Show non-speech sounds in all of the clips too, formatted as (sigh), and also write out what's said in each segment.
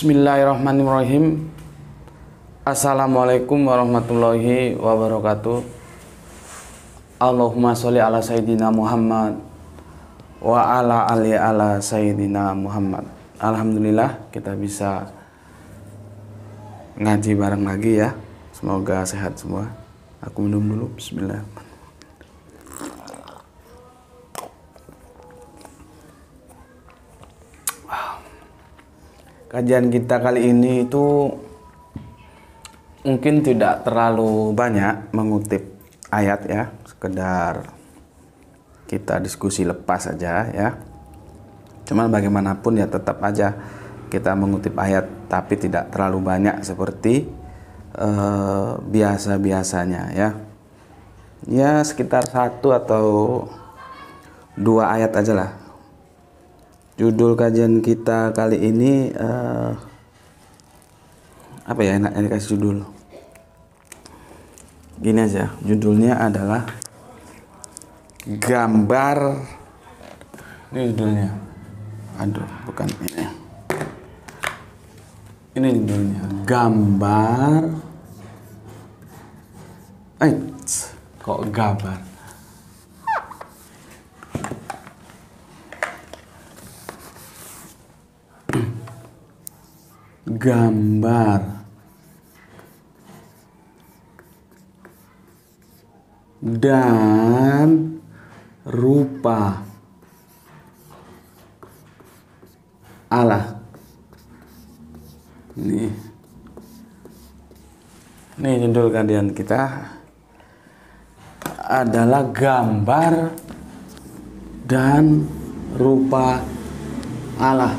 Bismillahirrahmanirrahim Assalamualaikum warahmatullahi wabarakatuh Allahumma sholli ala Sayyidina Muhammad Wa ala ali ala Sayyidina Muhammad Alhamdulillah kita bisa ngaji bareng lagi ya Semoga sehat semua Aku minum dulu Bismillahirrahmanirrahim kajian kita kali ini itu mungkin tidak terlalu banyak mengutip ayat ya, sekedar kita diskusi lepas aja ya. Cuman bagaimanapun ya tetap aja kita mengutip ayat tapi tidak terlalu banyak seperti uh, biasa-biasanya ya. Ya sekitar satu atau dua ayat aja lah judul kajian kita kali ini uh, apa ya enaknya dikasih judul gini aja judulnya adalah gambar ini judulnya aduh bukan ini ini judulnya gambar eh kok gambar gambar dan rupa Allah nih nih judul kalian kita adalah gambar dan rupa Allah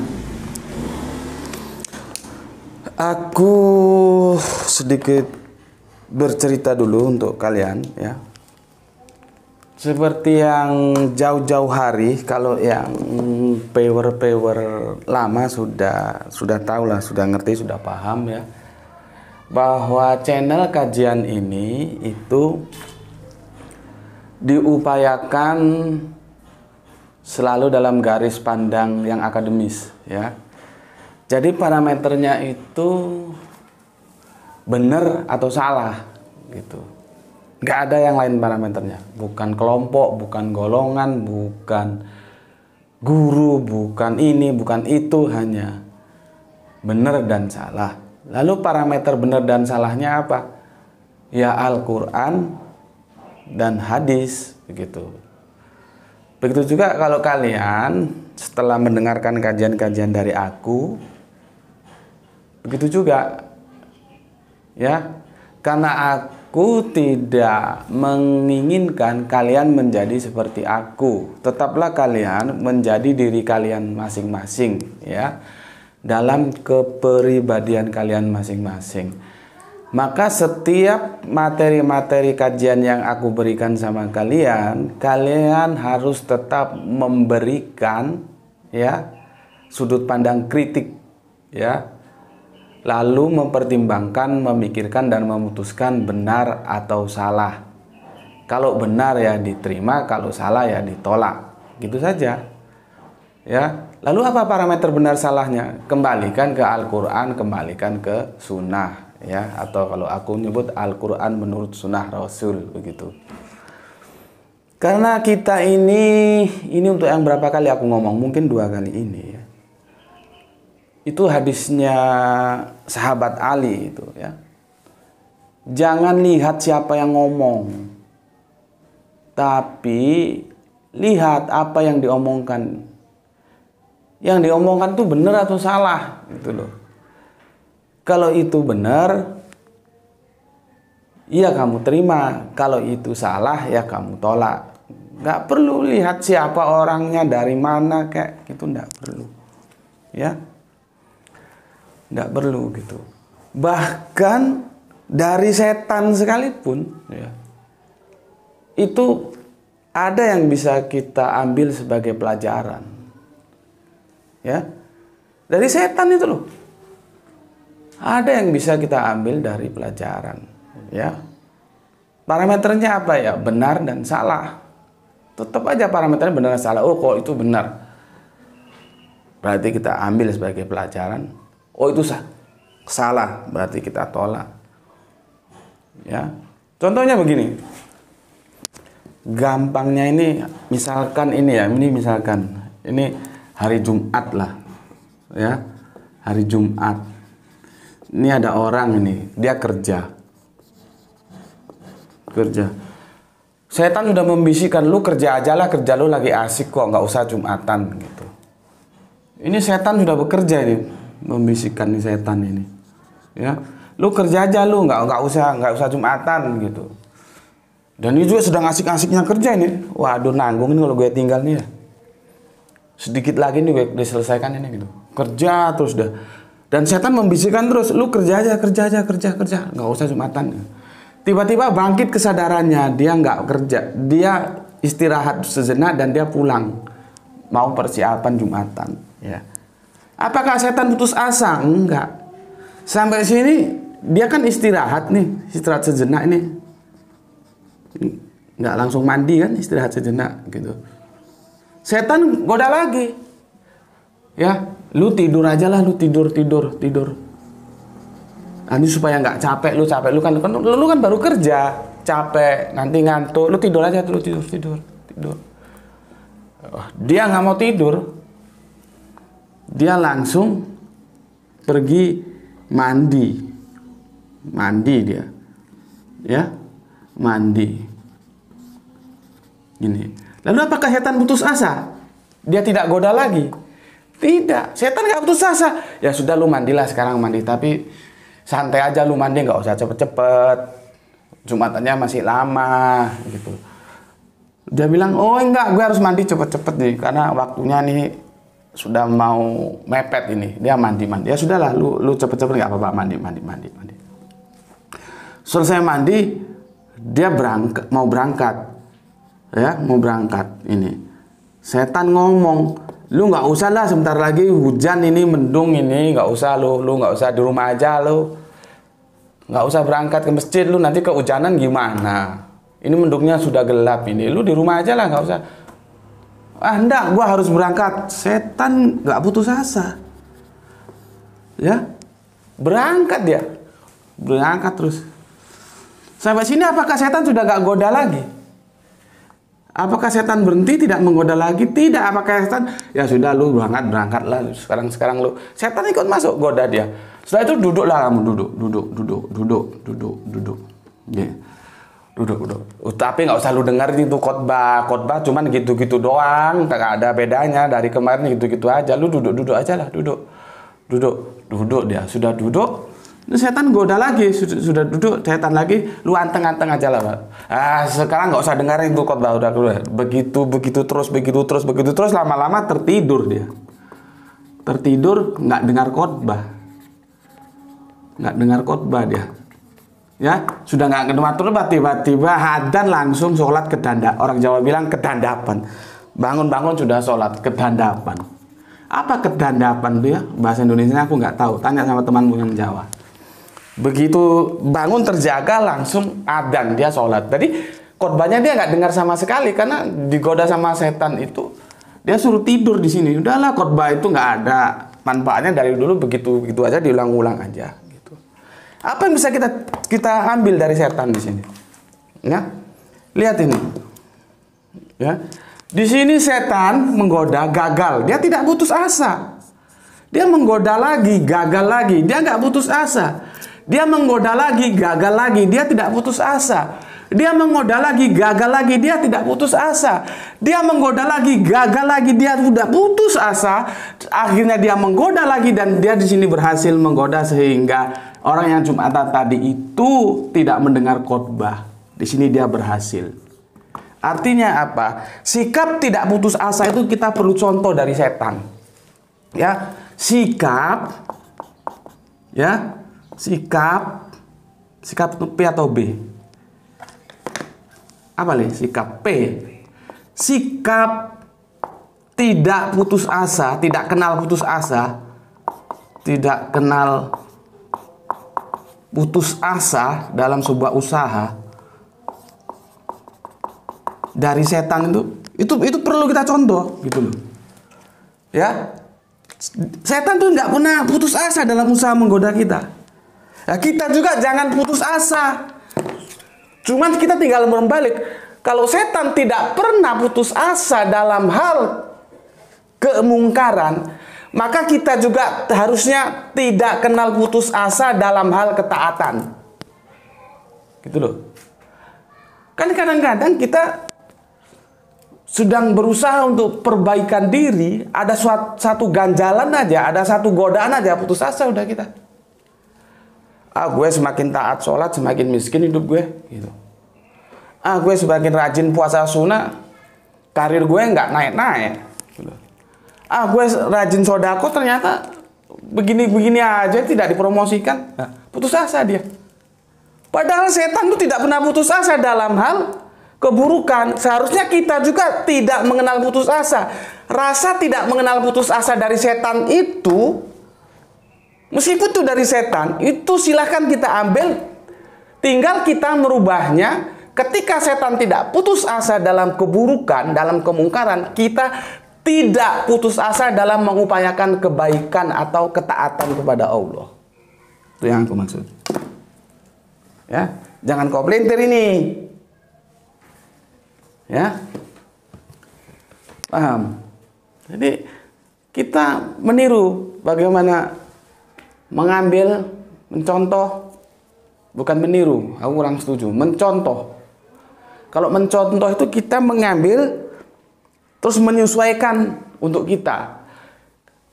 Aku sedikit bercerita dulu untuk kalian ya. Seperti yang jauh-jauh hari, kalau yang power-power lama sudah sudah tahu lah, sudah ngerti, sudah paham ya bahwa channel kajian ini itu diupayakan selalu dalam garis pandang yang akademis ya jadi parameternya itu benar atau salah gitu. Gak ada yang lain parameternya. Bukan kelompok, bukan golongan, bukan guru, bukan ini, bukan itu, hanya benar dan salah. Lalu parameter benar dan salahnya apa? Ya Al-Qur'an dan hadis begitu. Begitu juga kalau kalian setelah mendengarkan kajian-kajian dari aku, Begitu juga ya. Karena aku tidak menginginkan kalian menjadi seperti aku. Tetaplah kalian menjadi diri kalian masing-masing ya. Dalam kepribadian kalian masing-masing. Maka setiap materi-materi kajian yang aku berikan sama kalian, kalian harus tetap memberikan ya sudut pandang kritik ya lalu mempertimbangkan, memikirkan, dan memutuskan benar atau salah. Kalau benar ya diterima, kalau salah ya ditolak. Gitu saja. Ya. Lalu apa parameter benar salahnya? Kembalikan ke Al-Qur'an, kembalikan ke sunnah ya atau kalau aku nyebut Al-Qur'an menurut sunnah Rasul begitu. Karena kita ini ini untuk yang berapa kali aku ngomong? Mungkin dua kali ini ya itu hadisnya sahabat Ali itu ya. Jangan lihat siapa yang ngomong. Tapi lihat apa yang diomongkan. Yang diomongkan tuh benar atau salah gitu loh. Kalau itu benar ya kamu terima, kalau itu salah ya kamu tolak. nggak perlu lihat siapa orangnya dari mana kayak gitu nggak perlu. Ya. Tidak perlu gitu. Bahkan dari setan sekalipun ya, itu ada yang bisa kita ambil sebagai pelajaran. Ya. Dari setan itu loh. Ada yang bisa kita ambil dari pelajaran, ya. Parameternya apa ya? Benar dan salah. Tetap aja parameternya benar dan salah. Oh, kok itu benar. Berarti kita ambil sebagai pelajaran oh itu sah salah berarti kita tolak ya contohnya begini gampangnya ini misalkan ini ya ini misalkan ini hari Jumat lah ya hari Jumat ini ada orang ini dia kerja kerja setan sudah membisikkan lu kerja aja lah kerja lu lagi asik kok nggak usah Jumatan gitu ini setan sudah bekerja ini membisikkan nih setan ini ya lu kerja aja lu nggak nggak usah nggak usah jumatan gitu dan ini juga sedang asik-asiknya kerja ini waduh nanggung ini kalau gue tinggal nih ya sedikit lagi nih gue diselesaikan ini gitu kerja terus dah dan setan membisikkan terus lu kerja aja kerja aja kerja kerja nggak usah jumatan tiba-tiba bangkit kesadarannya dia nggak kerja dia istirahat sejenak dan dia pulang mau persiapan jumatan ya Apakah setan putus asa? Enggak. Sampai sini dia kan istirahat nih, istirahat sejenak nih. Enggak langsung mandi kan, istirahat sejenak gitu. Setan goda lagi. Ya, lu tidur aja lah, lu tidur tidur tidur. Nanti supaya nggak capek lu capek lu kan, kan lu, lu kan baru kerja capek nanti ngantuk lu tidur aja lu tidur tidur tidur dia nggak mau tidur dia langsung pergi mandi mandi dia ya mandi gini lalu apakah setan putus asa dia tidak goda lagi tidak setan nggak putus asa ya sudah lu mandilah sekarang mandi tapi santai aja lu mandi nggak usah cepet-cepet jumatannya masih lama gitu dia bilang oh enggak gue harus mandi cepet-cepet nih karena waktunya nih sudah mau mepet ini dia mandi mandi ya sudahlah lu lu cepet cepet nggak apa apa mandi mandi mandi mandi selesai mandi dia berangkat mau berangkat ya mau berangkat ini setan ngomong lu nggak usah lah sebentar lagi hujan ini mendung ini nggak usah lu lu nggak usah di rumah aja lu nggak usah berangkat ke masjid lu nanti kehujanan gimana ini mendungnya sudah gelap ini lu di rumah aja lah nggak usah ah enggak gue harus berangkat setan nggak putus asa ya berangkat dia berangkat terus sampai sini apakah setan sudah nggak goda lagi Apakah setan berhenti tidak menggoda lagi? Tidak. Apakah setan ya sudah lu berangkat berangkat lah sekarang sekarang lu setan ikut masuk goda dia. Setelah itu duduklah kamu duduk duduk duduk duduk duduk duduk. Yeah duduk uh, Tapi nggak usah lu dengerin itu khotbah, khotbah cuman gitu-gitu doang, nggak ada bedanya dari kemarin gitu-gitu aja. Lu duduk-duduk aja lah, duduk, duduk, duduk dia sudah duduk. Setan goda lagi, sudah, sudah duduk, setan lagi, lu anteng-anteng aja lah, Pak. Ah, sekarang nggak usah dengerin tuh khotbah udah keluar. Begitu, begitu terus, begitu terus, begitu terus, lama-lama tertidur dia. Tertidur, nggak dengar khotbah. Nggak dengar khotbah dia ya sudah nggak kedua turbat tiba-tiba hadan langsung sholat ke danda. orang Jawa bilang ke dandapan. bangun-bangun sudah sholat ke dandapan. apa kedandapan tuh ya bahasa Indonesia aku nggak tahu tanya sama temanmu yang Jawa begitu bangun terjaga langsung adan dia sholat tadi korbannya dia nggak dengar sama sekali karena digoda sama setan itu dia suruh tidur di sini udahlah korban itu nggak ada manfaatnya dari dulu begitu begitu aja diulang-ulang aja apa yang bisa kita kita ambil dari setan di sini? Ya. Lihat ini. Ya. Di sini setan menggoda gagal. Dia tidak putus asa. Dia menggoda lagi, gagal lagi. Dia nggak putus asa. Dia menggoda lagi, gagal lagi. Dia tidak putus asa. Dia menggoda lagi, gagal lagi. Dia tidak putus asa. Dia menggoda lagi, gagal lagi. Dia tidak putus asa. Akhirnya dia menggoda lagi dan dia di sini berhasil menggoda sehingga Orang yang Jumatan tadi itu tidak mendengar khotbah. Di sini dia berhasil. Artinya apa? Sikap tidak putus asa itu kita perlu contoh dari setan. Ya, sikap ya, sikap sikap P atau B? Apa nih? Sikap P. Sikap tidak putus asa, tidak kenal putus asa, tidak kenal putus asa dalam sebuah usaha dari setan itu itu itu perlu kita contoh gitu loh ya setan tuh nggak pernah putus asa dalam usaha menggoda kita ya, kita juga jangan putus asa cuman kita tinggal membalik kalau setan tidak pernah putus asa dalam hal kemungkaran maka kita juga harusnya tidak kenal putus asa dalam hal ketaatan. Gitu loh. Kan kadang-kadang kita sedang berusaha untuk perbaikan diri, ada suatu satu ganjalan aja, ada satu godaan aja, putus asa udah kita. Ah, gue semakin taat sholat, semakin miskin hidup gue. Gitu. Ah, gue semakin rajin puasa sunnah, karir gue nggak naik-naik ah gue rajin sodako ternyata begini-begini aja tidak dipromosikan nah, putus asa dia padahal setan itu tidak pernah putus asa dalam hal keburukan seharusnya kita juga tidak mengenal putus asa rasa tidak mengenal putus asa dari setan itu meskipun itu dari setan itu silahkan kita ambil tinggal kita merubahnya ketika setan tidak putus asa dalam keburukan dalam kemungkaran kita tidak putus asa dalam mengupayakan kebaikan atau ketaatan kepada Allah. Itu yang aku maksud. Ya, jangan kau pelintir ini. Ya. Paham? Jadi kita meniru bagaimana mengambil, mencontoh bukan meniru, aku kurang setuju, mencontoh. Kalau mencontoh itu kita mengambil terus menyesuaikan untuk kita.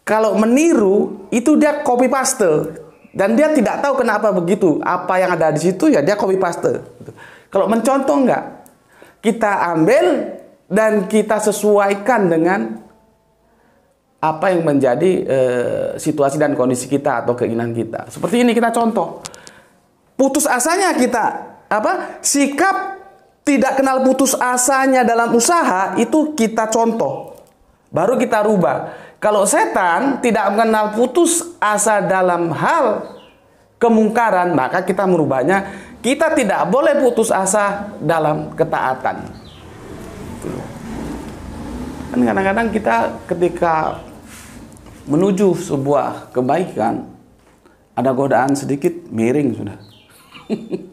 Kalau meniru itu dia copy paste dan dia tidak tahu kenapa begitu. Apa yang ada di situ ya dia copy paste. Kalau mencontoh enggak, kita ambil dan kita sesuaikan dengan apa yang menjadi e, situasi dan kondisi kita atau keinginan kita. Seperti ini kita contoh. Putus asanya kita apa? Sikap tidak kenal putus asanya dalam usaha itu kita contoh. Baru kita rubah. Kalau setan tidak mengenal putus asa dalam hal kemungkaran, maka kita merubahnya. Kita tidak boleh putus asa dalam ketaatan. Kan kadang-kadang kita ketika menuju sebuah kebaikan, ada godaan sedikit miring sudah. (laughs)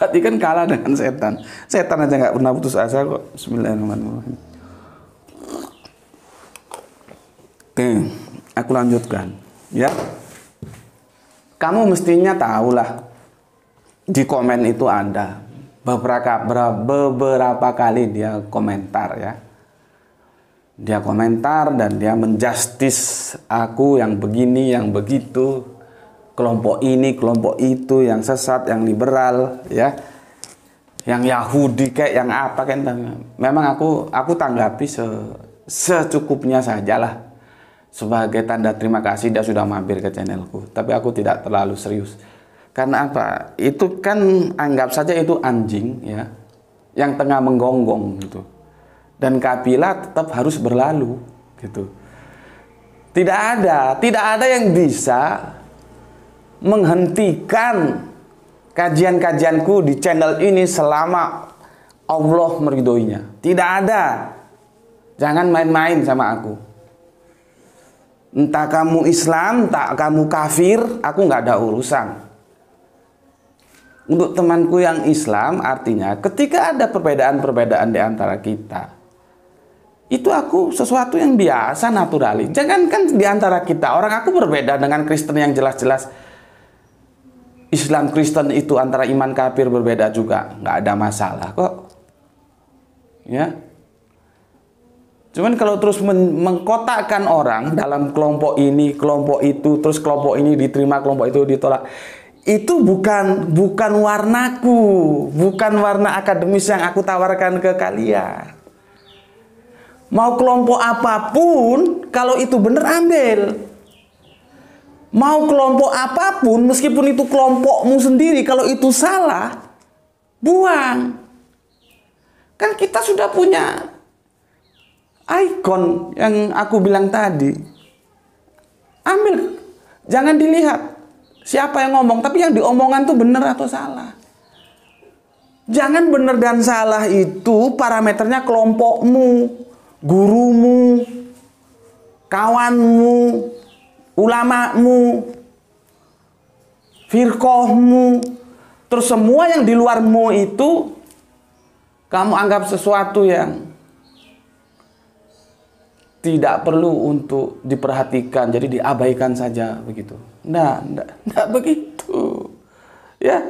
berarti kan kalah dengan setan setan aja nggak pernah putus asa kok Bismillahirrahmanirrahim oke aku lanjutkan ya kamu mestinya tahulah di komen itu ada beberapa beberapa kali dia komentar ya dia komentar dan dia menjustis aku yang begini yang begitu kelompok ini, kelompok itu, yang sesat, yang liberal, ya, yang Yahudi kayak, yang apa kan. Memang aku aku tanggapi se, secukupnya lah sebagai tanda terima kasih dia sudah mampir ke channelku. Tapi aku tidak terlalu serius. Karena apa? Itu kan anggap saja itu anjing ya, yang tengah menggonggong gitu. Dan kapilah tetap harus berlalu gitu. Tidak ada, tidak ada yang bisa menghentikan kajian-kajianku di channel ini selama Allah meridhoinya. Tidak ada. Jangan main-main sama aku. Entah kamu Islam, tak kamu kafir, aku nggak ada urusan. Untuk temanku yang Islam artinya ketika ada perbedaan-perbedaan di antara kita, itu aku sesuatu yang biasa naturali. Jangankan di antara kita, orang aku berbeda dengan Kristen yang jelas-jelas Islam Kristen itu antara iman kafir berbeda juga, nggak ada masalah kok. Ya. Cuman kalau terus men mengkotakkan orang dalam kelompok ini, kelompok itu, terus kelompok ini diterima, kelompok itu ditolak, itu bukan bukan warnaku, bukan warna akademis yang aku tawarkan ke kalian. Mau kelompok apapun, kalau itu benar ambil. Mau kelompok apapun, meskipun itu kelompokmu sendiri, kalau itu salah, buang. Kan kita sudah punya ikon yang aku bilang tadi. Ambil, jangan dilihat siapa yang ngomong, tapi yang diomongan tuh benar atau salah. Jangan benar dan salah itu parameternya kelompokmu, gurumu, kawanmu, ulamamu, firkohmu, terus semua yang di luarmu itu kamu anggap sesuatu yang tidak perlu untuk diperhatikan, jadi diabaikan saja begitu. Nah, tidak (laughs) begitu. Ya,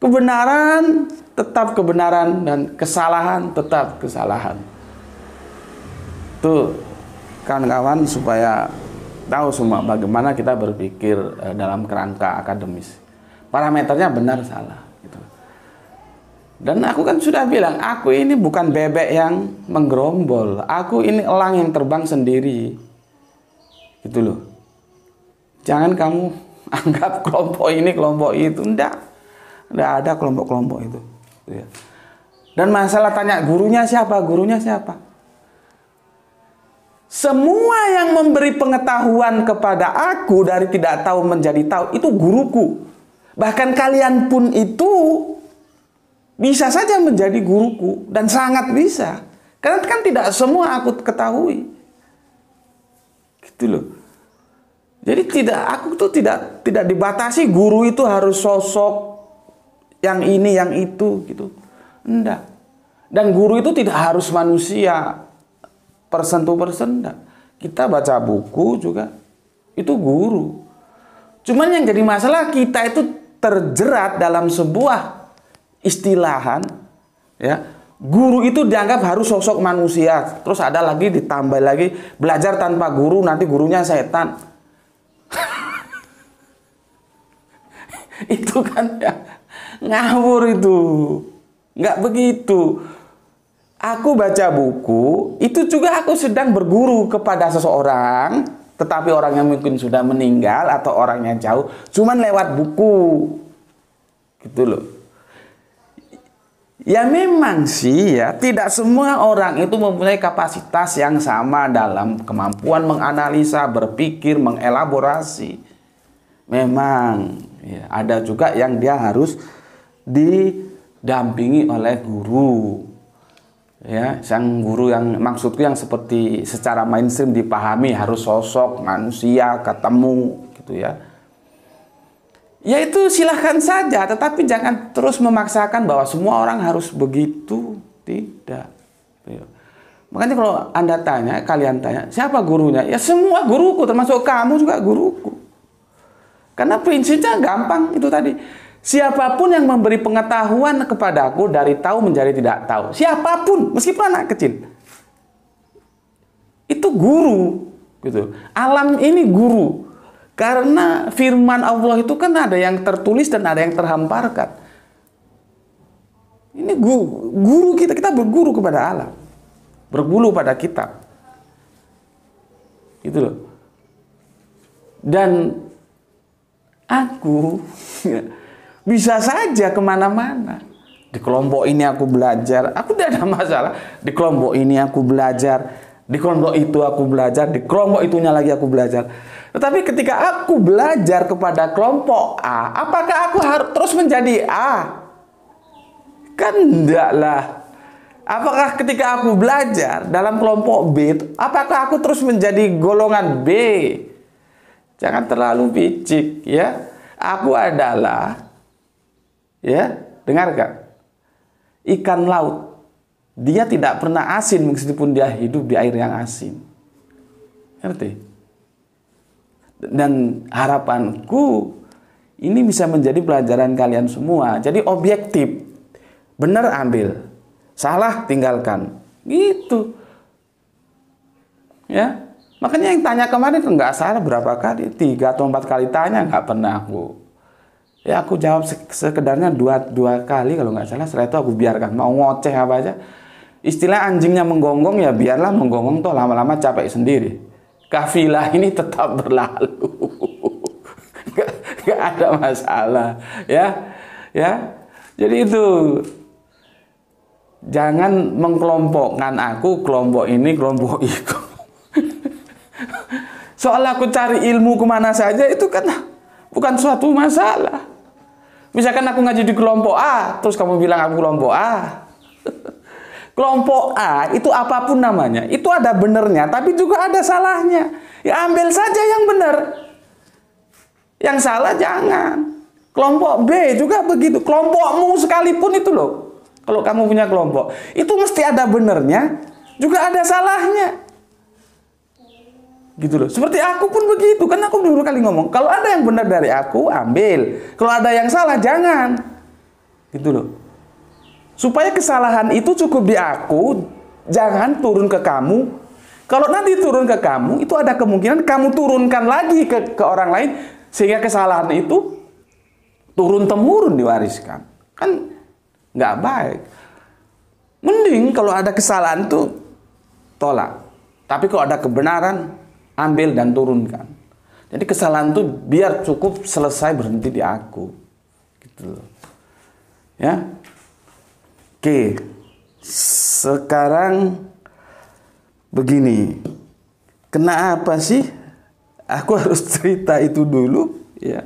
kebenaran tetap kebenaran dan kesalahan tetap kesalahan. Tuh, kawan-kawan supaya tahu semua bagaimana kita berpikir eh, dalam kerangka akademis. Parameternya benar salah. Gitu. Dan aku kan sudah bilang, aku ini bukan bebek yang menggerombol. Aku ini elang yang terbang sendiri. Gitu loh. Jangan kamu (laughs) anggap kelompok ini kelompok itu. Enggak. Enggak ada kelompok-kelompok itu. Gitu ya. Dan masalah tanya gurunya siapa, gurunya siapa. Semua yang memberi pengetahuan kepada aku dari tidak tahu menjadi tahu itu guruku. Bahkan kalian pun itu bisa saja menjadi guruku dan sangat bisa. Karena kan tidak semua aku ketahui. Gitu loh. Jadi tidak aku tuh tidak tidak dibatasi guru itu harus sosok yang ini yang itu gitu. Enggak. Dan guru itu tidak harus manusia persen to persen enggak. Kita baca buku juga itu guru. Cuman yang jadi masalah kita itu terjerat dalam sebuah istilahan ya guru itu dianggap harus sosok manusia. Terus ada lagi ditambah lagi belajar tanpa guru nanti gurunya setan. (laughs) itu kan ya ngawur itu. Nggak begitu aku baca buku, itu juga aku sedang berguru kepada seseorang, tetapi orangnya mungkin sudah meninggal atau orangnya jauh, cuman lewat buku. Gitu loh. Ya memang sih ya, tidak semua orang itu mempunyai kapasitas yang sama dalam kemampuan menganalisa, berpikir, mengelaborasi. Memang ya, ada juga yang dia harus didampingi oleh guru ya sang guru yang maksudku yang seperti secara mainstream dipahami harus sosok manusia ketemu gitu ya ya itu silahkan saja tetapi jangan terus memaksakan bahwa semua orang harus begitu tidak iya. makanya kalau anda tanya kalian tanya siapa gurunya ya semua guruku termasuk kamu juga guruku karena prinsipnya gampang itu tadi Siapapun yang memberi pengetahuan kepadaku dari tahu menjadi tidak tahu. Siapapun, meskipun anak kecil. Itu guru, gitu. Alam ini guru. Karena firman Allah itu kan ada yang tertulis dan ada yang terhamparkan. Ini guru, guru kita, kita berguru kepada alam, Berguru pada kitab. Gitu loh. Dan aku (laughs) bisa saja kemana-mana. Di kelompok ini aku belajar, aku tidak ada masalah. Di kelompok ini aku belajar, di kelompok itu aku belajar, di kelompok itunya lagi aku belajar. Tetapi ketika aku belajar kepada kelompok A, apakah aku harus terus menjadi A? Kan enggaklah. Apakah ketika aku belajar dalam kelompok B, apakah aku terus menjadi golongan B? Jangan terlalu picik ya. Aku adalah Ya, dengarkan. Ikan laut, dia tidak pernah asin meskipun dia hidup di air yang asin. Ngerti? Dan harapanku ini bisa menjadi pelajaran kalian semua. Jadi objektif. Benar ambil. Salah tinggalkan. Gitu. Ya, Makanya yang tanya kemarin nggak salah berapa kali, tiga atau empat kali tanya nggak pernah aku ya aku jawab sekedarnya dua dua kali kalau nggak salah setelah itu aku biarkan mau ngoceh apa aja istilah anjingnya menggonggong ya biarlah menggonggong tuh lama-lama capek sendiri kafilah ini tetap berlalu (laughs) nggak, nggak ada masalah ya ya jadi itu jangan mengkelompokkan aku kelompok ini kelompok itu (laughs) soal aku cari ilmu kemana saja itu kan bukan suatu masalah Misalkan aku ngaji di kelompok A, terus kamu bilang aku kelompok A. (laughs) kelompok A itu apapun namanya, itu ada benernya, tapi juga ada salahnya. Ya ambil saja yang benar. Yang salah jangan. Kelompok B juga begitu. Kelompokmu sekalipun itu loh. Kalau kamu punya kelompok, itu mesti ada benernya, juga ada salahnya gitu loh. Seperti aku pun begitu, kan aku dulu kali ngomong, kalau ada yang benar dari aku ambil, kalau ada yang salah jangan, gitu loh. Supaya kesalahan itu cukup di aku, jangan turun ke kamu. Kalau nanti turun ke kamu, itu ada kemungkinan kamu turunkan lagi ke, ke orang lain sehingga kesalahan itu turun temurun diwariskan. Kan nggak baik. Mending kalau ada kesalahan tuh tolak. Tapi kalau ada kebenaran, ambil dan turunkan. Jadi kesalahan itu biar cukup selesai berhenti di aku. Gitu loh. Ya. Oke. Sekarang begini. Kenapa sih aku (laughs) harus cerita itu dulu ya?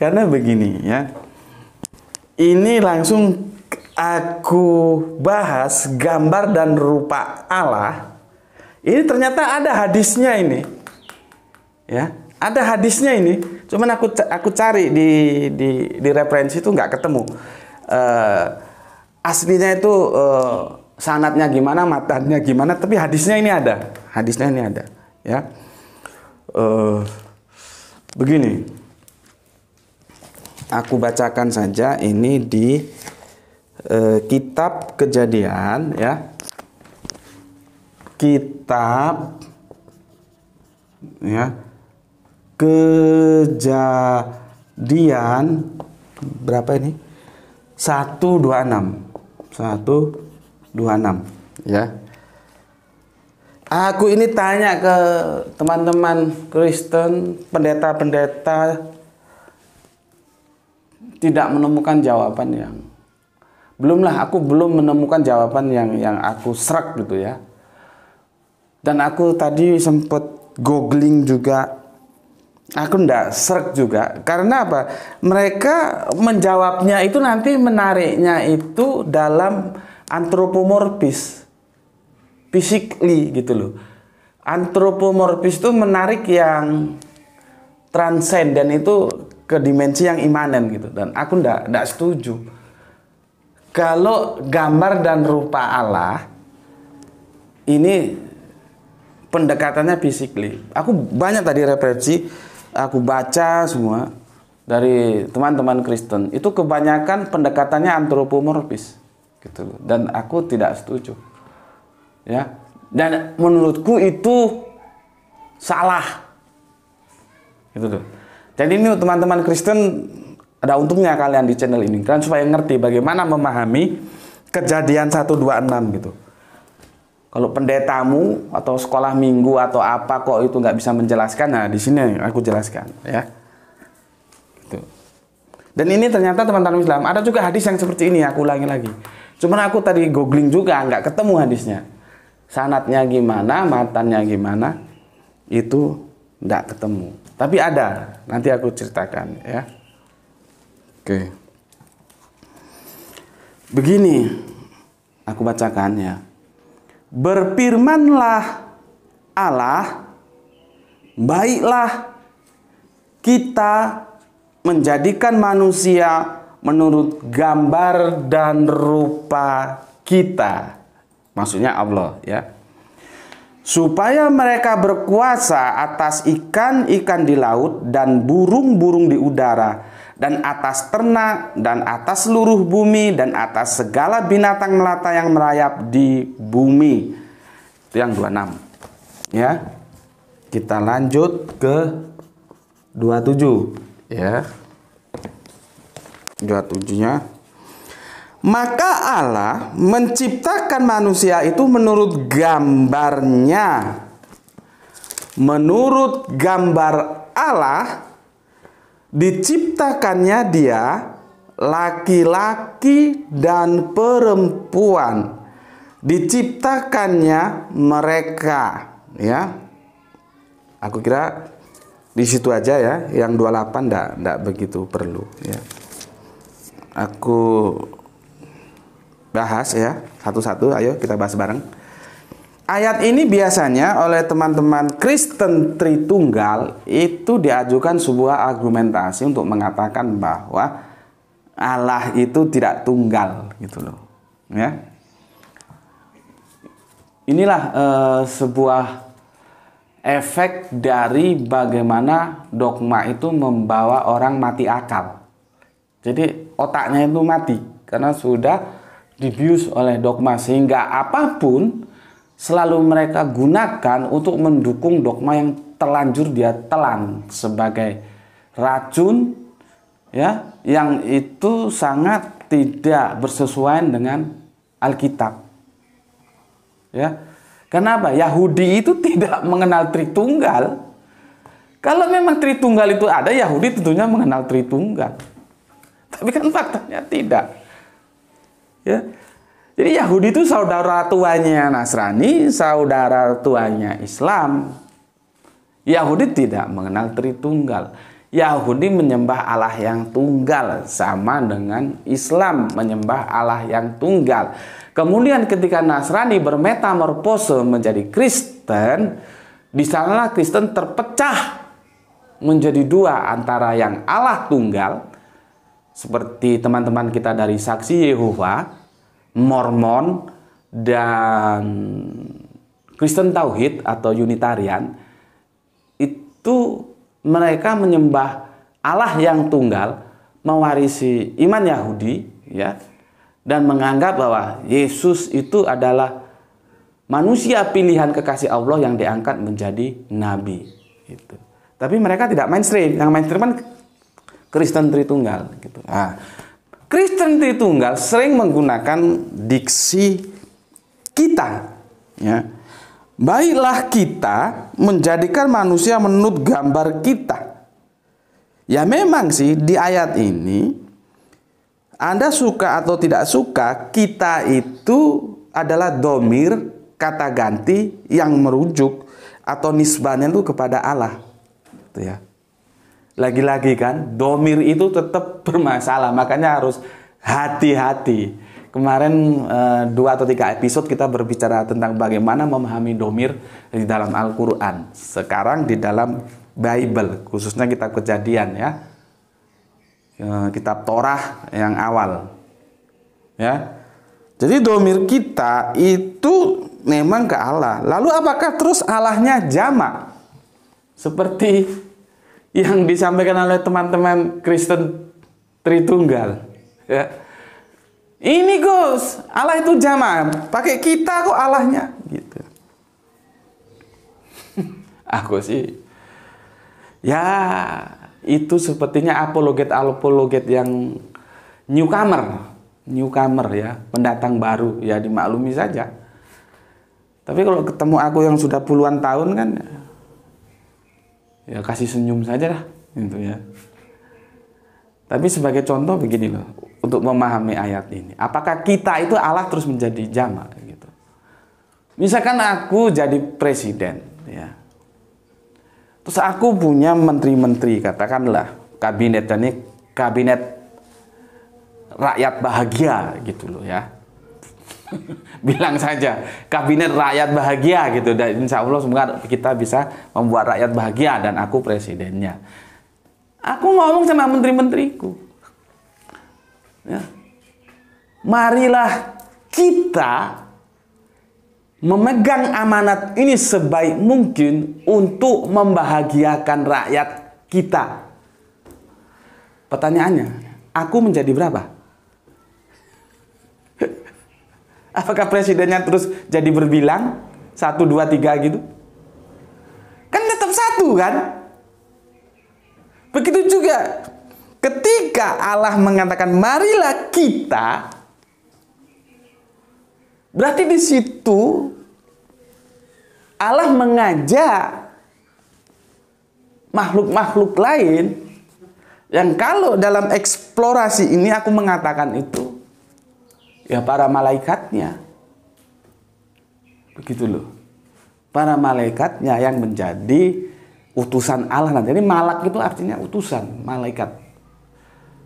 Karena begini ya. Ini langsung aku bahas gambar dan rupa Allah ini ternyata ada hadisnya ini. Ya, ada hadisnya ini. Cuman aku aku cari di di di referensi itu nggak ketemu. Uh, aslinya itu uh, sanatnya gimana, matanya gimana, tapi hadisnya ini ada. Hadisnya ini ada, ya. Uh, begini. Aku bacakan saja ini di uh, kitab Kejadian ya kitab ya kejadian berapa ini 126 126 ya aku ini tanya ke teman-teman Kristen pendeta-pendeta tidak menemukan jawaban yang belumlah aku belum menemukan jawaban yang yang aku serak gitu ya dan aku tadi sempat googling juga aku ndak serak juga karena apa mereka menjawabnya itu nanti menariknya itu dalam antropomorfis physically gitu loh antropomorfis itu menarik yang transcend dan itu ke dimensi yang imanen gitu dan aku ndak ndak setuju kalau gambar dan rupa Allah ini pendekatannya physically. Aku banyak tadi referensi, aku baca semua dari teman-teman Kristen. Itu kebanyakan pendekatannya antropomorfis gitu Dan aku tidak setuju. Ya. Dan menurutku itu salah. Gitu loh. Jadi ini teman-teman Kristen ada untungnya kalian di channel ini kan supaya ngerti bagaimana memahami kejadian 126 gitu kalau pendetamu atau sekolah minggu atau apa kok itu nggak bisa menjelaskan nah di sini aku jelaskan ya gitu. dan ini ternyata teman-teman Islam ada juga hadis yang seperti ini aku ulangi lagi cuman aku tadi googling juga nggak ketemu hadisnya sanatnya gimana matannya gimana itu nggak ketemu tapi ada nanti aku ceritakan ya oke begini aku bacakan ya Berfirmanlah Allah, baiklah kita menjadikan manusia menurut gambar dan rupa kita. Maksudnya Allah ya. Supaya mereka berkuasa atas ikan-ikan di laut dan burung-burung di udara dan atas ternak dan atas seluruh bumi dan atas segala binatang melata yang merayap di bumi. Itu yang 26. Ya. Kita lanjut ke 27 ya. 27-nya maka Allah menciptakan manusia itu menurut gambarnya. Menurut gambar Allah, diciptakannya dia laki-laki dan perempuan diciptakannya mereka ya aku kira di situ aja ya yang 28 enggak ndak begitu perlu ya aku bahas ya satu-satu ayo kita bahas bareng Ayat ini biasanya oleh teman-teman Kristen Tritunggal itu diajukan sebuah argumentasi untuk mengatakan bahwa Allah itu tidak tunggal gitu loh. Ya. Inilah eh, sebuah efek dari bagaimana dogma itu membawa orang mati akal. Jadi otaknya itu mati karena sudah dibius oleh dogma sehingga apapun selalu mereka gunakan untuk mendukung dogma yang terlanjur dia telan sebagai racun ya yang itu sangat tidak bersesuaian dengan Alkitab. Ya. Kenapa? Yahudi itu tidak mengenal Tritunggal. Kalau memang Tritunggal itu ada, Yahudi tentunya mengenal Tritunggal. Tapi kan faktanya tidak. Ya. Jadi Yahudi itu saudara tuanya Nasrani, saudara tuanya Islam. Yahudi tidak mengenal Tritunggal. Yahudi menyembah Allah yang tunggal sama dengan Islam menyembah Allah yang tunggal. Kemudian ketika Nasrani bermetamorfose menjadi Kristen, di sana Kristen terpecah menjadi dua antara yang Allah tunggal seperti teman-teman kita dari saksi Yehova Mormon dan Kristen Tauhid atau Unitarian itu mereka menyembah Allah yang tunggal mewarisi iman Yahudi ya dan menganggap bahwa Yesus itu adalah manusia pilihan kekasih Allah yang diangkat menjadi nabi gitu. Tapi mereka tidak mainstream, yang mainstream kan Kristen Tritunggal gitu. Nah, Kristen Tritunggal sering menggunakan diksi kita. Ya. Baiklah kita menjadikan manusia menurut gambar kita. Ya memang sih di ayat ini Anda suka atau tidak suka kita itu adalah domir kata ganti yang merujuk atau nisbahnya itu kepada Allah. Gitu ya. Lagi-lagi kan, domir itu tetap bermasalah, makanya harus hati-hati. Kemarin e, dua atau tiga episode kita berbicara tentang bagaimana memahami domir di dalam Al-Quran. Sekarang di dalam Bible, khususnya kita kejadian ya. E, kitab Torah yang awal. Ya. Jadi domir kita itu memang ke Allah. Lalu apakah terus Allahnya jamak? Seperti yang disampaikan oleh teman-teman Kristen Tritunggal. Ya. Ini Gus, Allah itu jamaah. Pakai kita kok Allahnya. Gitu. (laughs) Aku sih, ya itu sepertinya apologet-apologet yang newcomer, newcomer ya, pendatang baru ya dimaklumi saja. Tapi kalau ketemu aku yang sudah puluhan tahun kan ya kasih senyum saja lah gitu ya tapi sebagai contoh begini loh untuk memahami ayat ini apakah kita itu Allah terus menjadi Jama gitu misalkan aku jadi presiden ya terus aku punya menteri-menteri katakanlah kabinet dan ini kabinet rakyat bahagia gitu loh ya (laughs) bilang saja kabinet rakyat bahagia gitu dan insya Allah semoga kita bisa membuat rakyat bahagia dan aku presidennya aku ngomong sama menteri-menteriku ya. marilah kita memegang amanat ini sebaik mungkin untuk membahagiakan rakyat kita pertanyaannya aku menjadi berapa Apakah presidennya terus jadi berbilang? Satu, dua, tiga gitu? Kan tetap satu kan? Begitu juga ketika Allah mengatakan marilah kita Berarti di situ Allah mengajak makhluk-makhluk lain yang kalau dalam eksplorasi ini aku mengatakan itu ya para malaikatnya. Begitu loh. Para malaikatnya yang menjadi utusan Allah. nanti jadi malak itu artinya utusan, malaikat.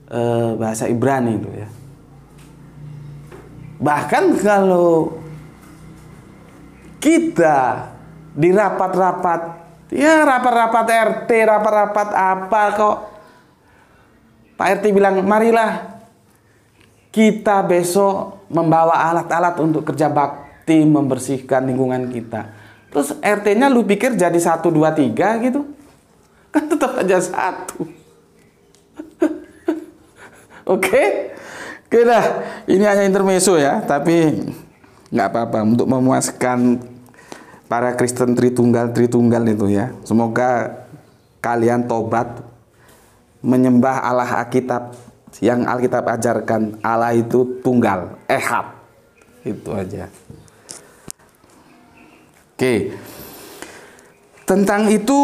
E, bahasa Ibrani itu ya. Bahkan kalau kita di rapat-rapat ya rapat-rapat RT, rapat-rapat apa kok Pak RT bilang marilah kita besok membawa alat-alat untuk kerja bakti membersihkan lingkungan kita. Terus RT-nya lu pikir jadi satu dua tiga gitu? Kan tetap aja satu. (laughs) Oke? Okay? kira ini hanya intermezzo ya, tapi nggak apa-apa untuk memuaskan para Kristen Tritunggal Tritunggal itu ya. Semoga kalian tobat menyembah Allah Alkitab yang Alkitab ajarkan Allah itu tunggal, ehad. Itu aja. Oke. Tentang itu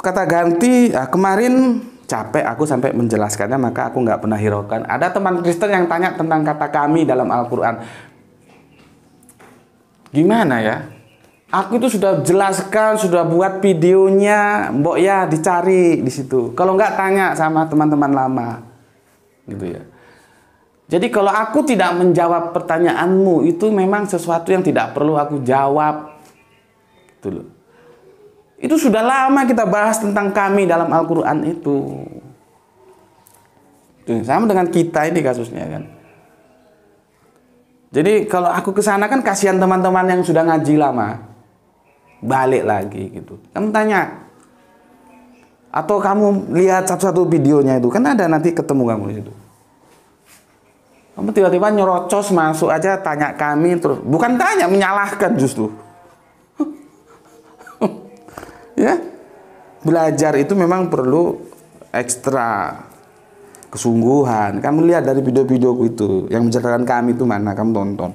kata ganti ah, kemarin capek aku sampai menjelaskannya maka aku nggak pernah hiraukan. Ada teman Kristen yang tanya tentang kata kami dalam Al-Qur'an. Gimana ya? Aku itu sudah jelaskan, sudah buat videonya, Mbok ya dicari di situ. Kalau nggak tanya sama teman-teman lama gitu ya. Jadi kalau aku tidak menjawab pertanyaanmu itu memang sesuatu yang tidak perlu aku jawab. Itu loh. Itu sudah lama kita bahas tentang kami dalam Al-Qur'an itu. Tuh, sama dengan kita ini kasusnya kan. Jadi kalau aku ke sana kan kasihan teman-teman yang sudah ngaji lama. Balik lagi gitu. Kamu tanya, atau kamu lihat satu-satu videonya itu kan ada nanti ketemu kamu itu kamu tiba-tiba nyerocos masuk aja tanya kami terus bukan tanya menyalahkan justru (laughs) ya belajar itu memang perlu ekstra kesungguhan kamu lihat dari video video itu yang menceritakan kami itu mana kamu tonton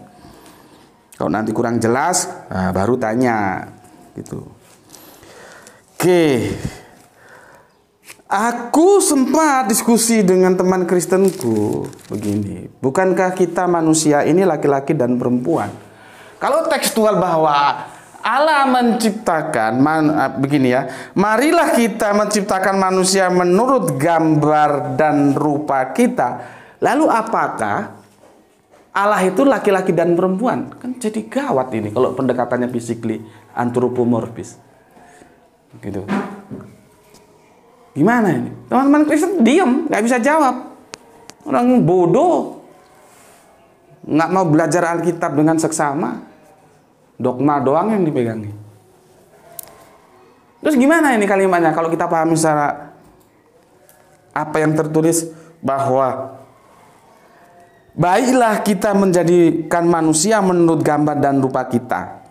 kalau nanti kurang jelas nah baru tanya gitu oke okay. Aku sempat diskusi dengan teman Kristenku begini, bukankah kita manusia ini laki-laki dan perempuan? Kalau tekstual bahwa Allah menciptakan man, eh, begini ya, marilah kita menciptakan manusia menurut gambar dan rupa kita. Lalu apakah Allah itu laki-laki dan perempuan? Kan jadi gawat ini kalau pendekatannya fisikly antropomorfis. Gitu. Gimana ini? Teman-teman Kristen diem, nggak bisa jawab. Orang bodoh, nggak mau belajar Alkitab dengan seksama, dogma doang yang dipegangi. Terus gimana ini kalimatnya kalau kita paham secara apa yang tertulis bahwa baiklah kita menjadikan manusia menurut gambar dan rupa kita.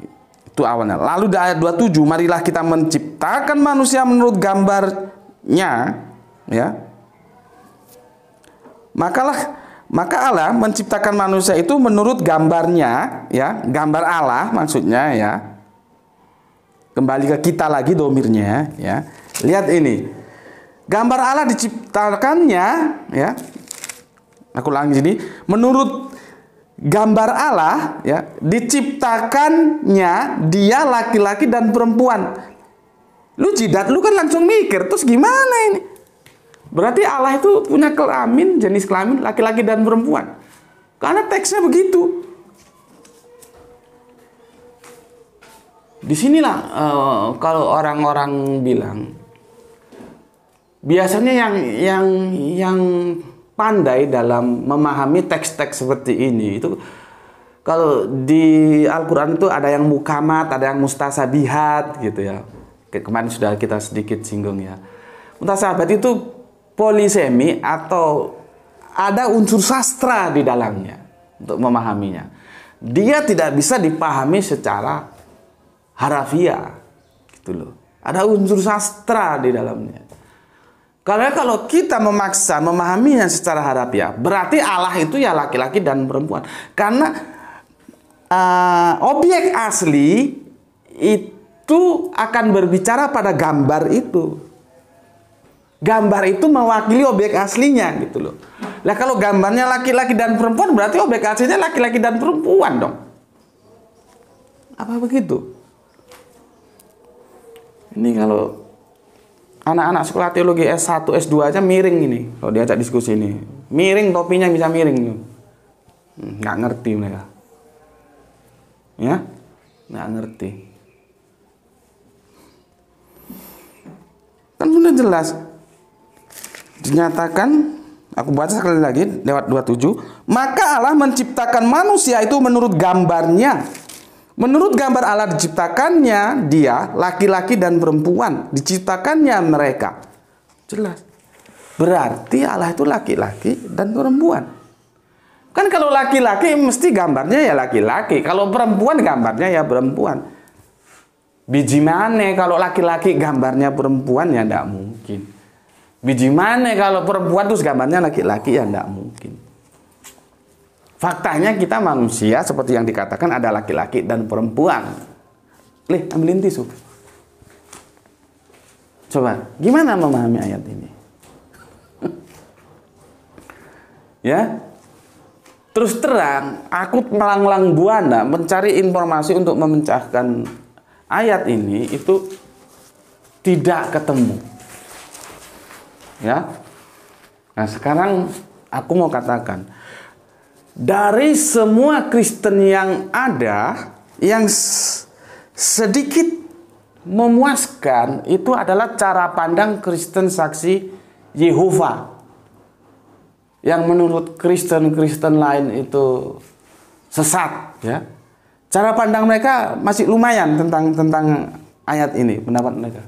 Itu awalnya. Lalu di ayat 27, marilah kita menciptakan manusia menurut gambar nya ya makalah maka Allah menciptakan manusia itu menurut gambarnya ya gambar Allah maksudnya ya kembali ke kita lagi domirnya ya lihat ini gambar Allah diciptakannya ya aku ulangi sini menurut gambar Allah ya diciptakannya dia laki-laki dan perempuan Lu jidat lu kan langsung mikir, terus gimana ini? Berarti Allah itu punya kelamin, jenis kelamin laki-laki dan perempuan. Karena teksnya begitu. Disinilah uh, eh, kalau orang-orang bilang biasanya yang yang yang pandai dalam memahami teks-teks seperti ini itu kalau di Al-Qur'an itu ada yang mukamat, ada yang mustasabihat gitu ya kemarin sudah kita sedikit singgung ya. sahabat itu polisemi atau ada unsur sastra di dalamnya untuk memahaminya. Dia tidak bisa dipahami secara harafiah gitu loh. Ada unsur sastra di dalamnya. Karena kalau kita memaksa memahaminya secara harafiah, berarti Allah itu ya laki-laki dan perempuan. Karena uh, objek asli itu itu akan berbicara pada gambar itu. Gambar itu mewakili objek aslinya gitu loh. Lah kalau gambarnya laki-laki dan perempuan berarti objek aslinya laki-laki dan perempuan dong. Apa begitu? Ini kalau anak-anak sekolah teologi S1, S2 aja miring ini. Kalau diajak diskusi ini. Miring topinya bisa miring. Hmm, nggak ngerti mereka. Ya? Nggak ngerti. Kan sudah jelas. Dinyatakan Aku baca sekali lagi lewat 27. Maka Allah menciptakan manusia itu menurut gambarnya. Menurut gambar Allah diciptakannya dia laki-laki dan perempuan. Diciptakannya mereka. Jelas. Berarti Allah itu laki-laki dan perempuan. Kan kalau laki-laki mesti gambarnya ya laki-laki. Kalau perempuan gambarnya ya perempuan. Biji mana kalau laki-laki gambarnya perempuan ya tidak mungkin. Biji mana kalau perempuan terus gambarnya laki-laki ya tidak mungkin. Faktanya kita manusia seperti yang dikatakan ada laki-laki dan perempuan. Lih, ambilin tisu. Coba, gimana memahami ayat ini? (laughs) ya, terus terang, aku melanglang buana mencari informasi untuk memecahkan ayat ini itu tidak ketemu. Ya. Nah, sekarang aku mau katakan dari semua Kristen yang ada yang sedikit memuaskan itu adalah cara pandang Kristen saksi Yehova yang menurut Kristen-Kristen lain itu sesat ya cara pandang mereka masih lumayan tentang tentang ayat ini pendapat mereka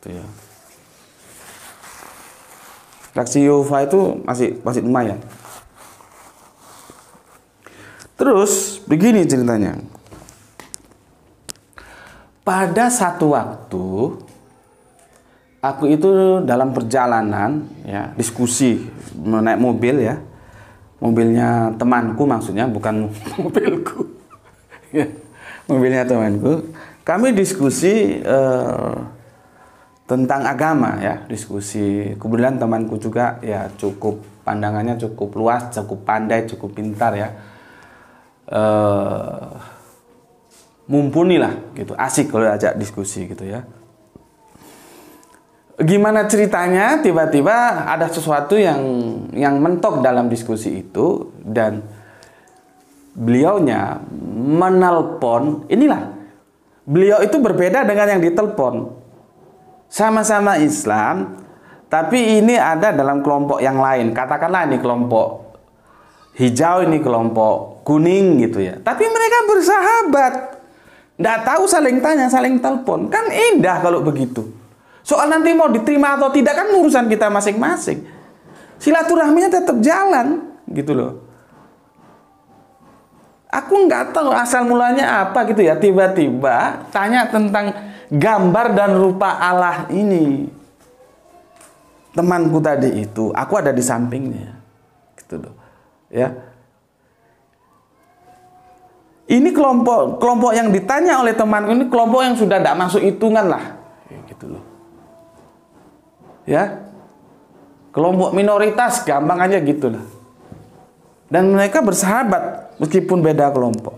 gitu ya reaksi Yehova itu masih masih lumayan terus begini ceritanya pada satu waktu aku itu dalam perjalanan ya diskusi naik mobil ya mobilnya temanku maksudnya bukan (laughs) mobilku (laughs) mobilnya temanku. Kami diskusi uh, tentang agama ya, diskusi. Kebetulan temanku juga ya cukup pandangannya cukup luas, cukup pandai, cukup pintar ya. Uh, mumpuni lah gitu, asik kalau ajak diskusi gitu ya. Gimana ceritanya tiba-tiba ada sesuatu yang yang mentok dalam diskusi itu dan beliaunya menelpon inilah beliau itu berbeda dengan yang ditelepon sama-sama Islam tapi ini ada dalam kelompok yang lain katakanlah ini kelompok hijau ini kelompok kuning gitu ya tapi mereka bersahabat tidak tahu saling tanya saling telepon kan indah kalau begitu soal nanti mau diterima atau tidak kan urusan kita masing-masing silaturahminya tetap jalan gitu loh aku nggak tahu asal mulanya apa gitu ya tiba-tiba tanya tentang gambar dan rupa Allah ini temanku tadi itu aku ada di sampingnya gitu loh ya ini kelompok kelompok yang ditanya oleh temanku ini kelompok yang sudah tidak masuk hitungan lah ya, gitu loh ya kelompok minoritas gampang aja gitu lah dan mereka bersahabat meskipun beda kelompok.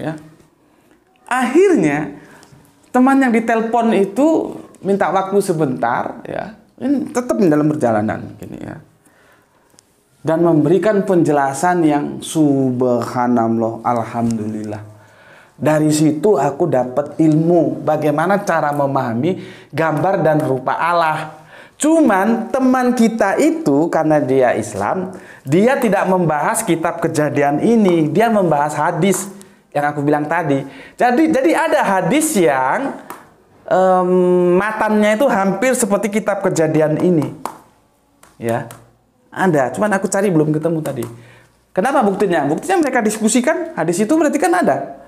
Ya. Akhirnya teman yang ditelepon itu minta waktu sebentar ya. Ini tetap dalam perjalanan gini ya. Dan memberikan penjelasan yang subhanallah alhamdulillah. Dari situ aku dapat ilmu bagaimana cara memahami gambar dan rupa Allah Cuman teman kita itu karena dia Islam, dia tidak membahas kitab kejadian ini, dia membahas hadis yang aku bilang tadi. Jadi jadi ada hadis yang um, matannya itu hampir seperti kitab kejadian ini. Ya. Ada, cuman aku cari belum ketemu tadi. Kenapa buktinya? Buktinya mereka diskusikan hadis itu berarti kan ada.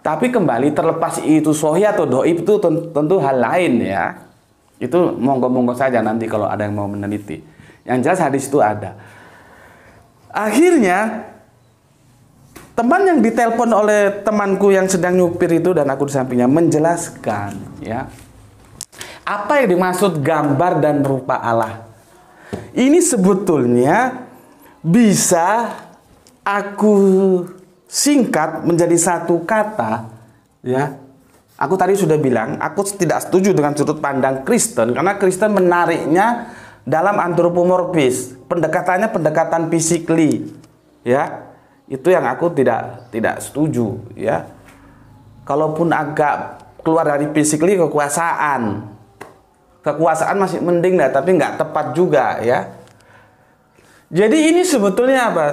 Tapi kembali terlepas itu sohi atau doib itu tentu hal lain ya. Itu monggo-monggo saja nanti kalau ada yang mau meneliti. Yang jelas hadis itu ada. Akhirnya teman yang ditelepon oleh temanku yang sedang nyupir itu dan aku di sampingnya menjelaskan ya apa yang dimaksud gambar dan rupa Allah. Ini sebetulnya bisa aku singkat menjadi satu kata ya Aku tadi sudah bilang, aku tidak setuju dengan sudut pandang Kristen karena Kristen menariknya dalam antropomorfis, pendekatannya pendekatan physically. ya. Itu yang aku tidak tidak setuju, ya. Kalaupun agak keluar dari physically kekuasaan. Kekuasaan masih mending dah, tapi nggak tepat juga, ya. Jadi ini sebetulnya apa?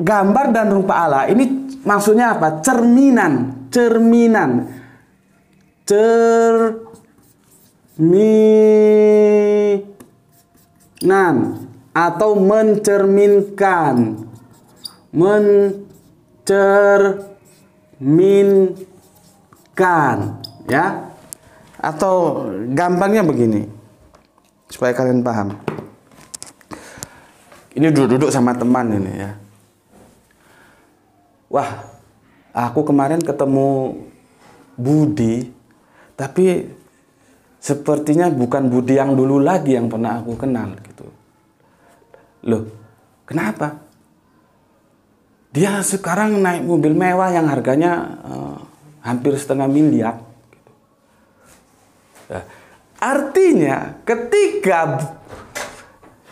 Gambar dan rupa Allah ini maksudnya apa? Cerminan cerminan cerminan atau mencerminkan mencerminkan ya atau gampangnya begini supaya kalian paham ini duduk-duduk sama teman ini ya wah aku kemarin ketemu Budi, tapi sepertinya bukan Budi yang dulu lagi yang pernah aku kenal gitu. Loh, kenapa? Dia sekarang naik mobil mewah yang harganya uh, hampir setengah miliar. Gitu. Nah, artinya ketika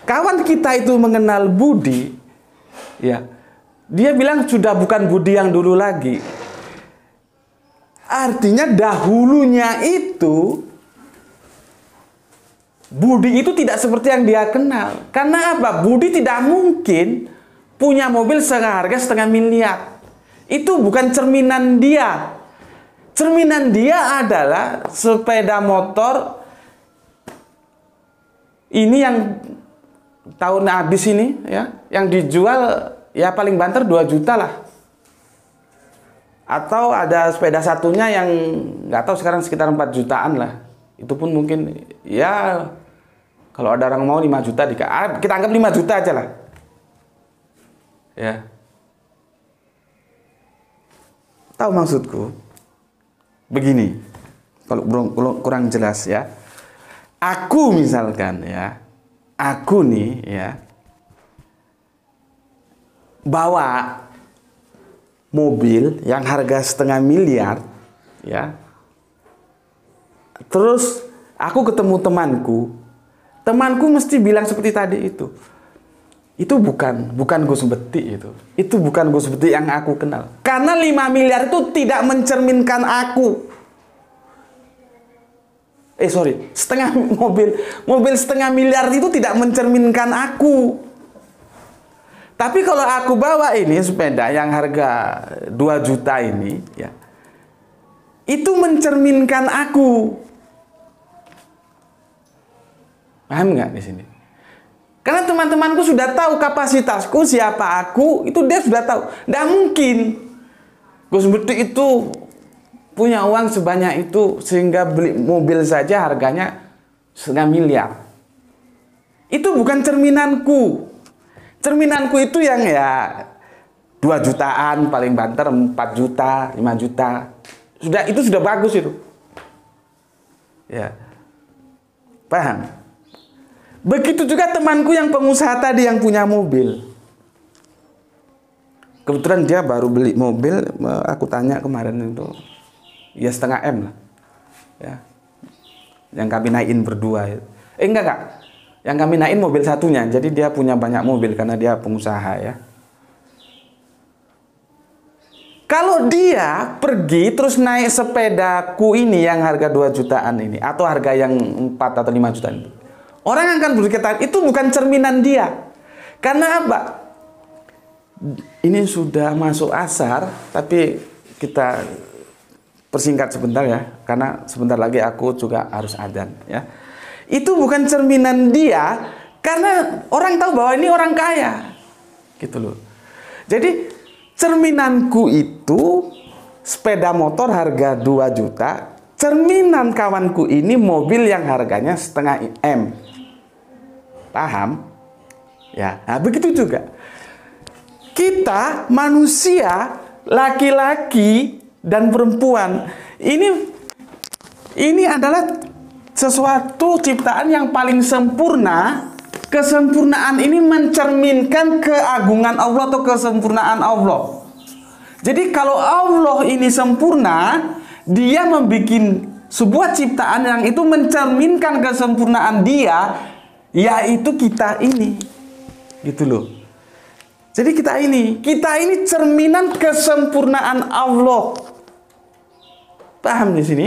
kawan kita itu mengenal Budi, ya dia bilang sudah bukan budi yang dulu lagi. Artinya dahulunya itu Budi itu tidak seperti yang dia kenal. Karena apa? Budi tidak mungkin punya mobil seharga setengah miliar. Itu bukan cerminan dia. Cerminan dia adalah sepeda motor ini yang tahun habis ini ya, yang dijual ya paling banter 2 juta lah atau ada sepeda satunya yang nggak tahu sekarang sekitar 4 jutaan lah itu pun mungkin ya kalau ada orang mau 5 juta di ah, kita anggap 5 juta aja lah ya tahu maksudku begini kalau kurang, kurang jelas ya aku misalkan ya aku nih ya bawa mobil yang harga setengah miliar ya terus aku ketemu temanku temanku mesti bilang seperti tadi itu itu bukan bukan Gus Beti itu itu bukan Gus Beti yang aku kenal karena 5 miliar itu tidak mencerminkan aku eh sorry setengah (laughs) mobil mobil setengah miliar itu tidak mencerminkan aku tapi kalau aku bawa ini sepeda yang harga 2 juta ini ya. Itu mencerminkan aku. Paham nggak di sini? Karena teman-temanku sudah tahu kapasitasku, siapa aku, itu dia sudah tahu. Tidak mungkin. Gus Budi itu punya uang sebanyak itu sehingga beli mobil saja harganya setengah miliar. Itu bukan cerminanku cerminanku itu yang ya 2 jutaan paling banter 4 juta 5 juta sudah itu sudah bagus itu ya paham begitu juga temanku yang pengusaha tadi yang punya mobil kebetulan dia baru beli mobil aku tanya kemarin itu ya setengah m lah ya yang kami naikin berdua eh enggak enggak yang kami naik mobil satunya jadi dia punya banyak mobil karena dia pengusaha ya kalau dia pergi terus naik sepedaku ini yang harga 2 jutaan ini atau harga yang 4 atau 5 jutaan ini, Orang akan berkata itu bukan cerminan dia. Karena apa? Ini sudah masuk asar tapi kita persingkat sebentar ya karena sebentar lagi aku juga harus adan ya itu bukan cerminan dia karena orang tahu bahwa ini orang kaya. Gitu loh. Jadi cerminanku itu sepeda motor harga 2 juta, cerminan kawanku ini mobil yang harganya setengah M. Paham? Ya, nah begitu juga. Kita manusia laki-laki dan perempuan ini ini adalah sesuatu ciptaan yang paling sempurna, kesempurnaan ini mencerminkan keagungan Allah atau kesempurnaan Allah. Jadi kalau Allah ini sempurna, dia membuat sebuah ciptaan yang itu mencerminkan kesempurnaan dia, yaitu kita ini. Gitu loh. Jadi kita ini, kita ini cerminan kesempurnaan Allah. Paham di sini?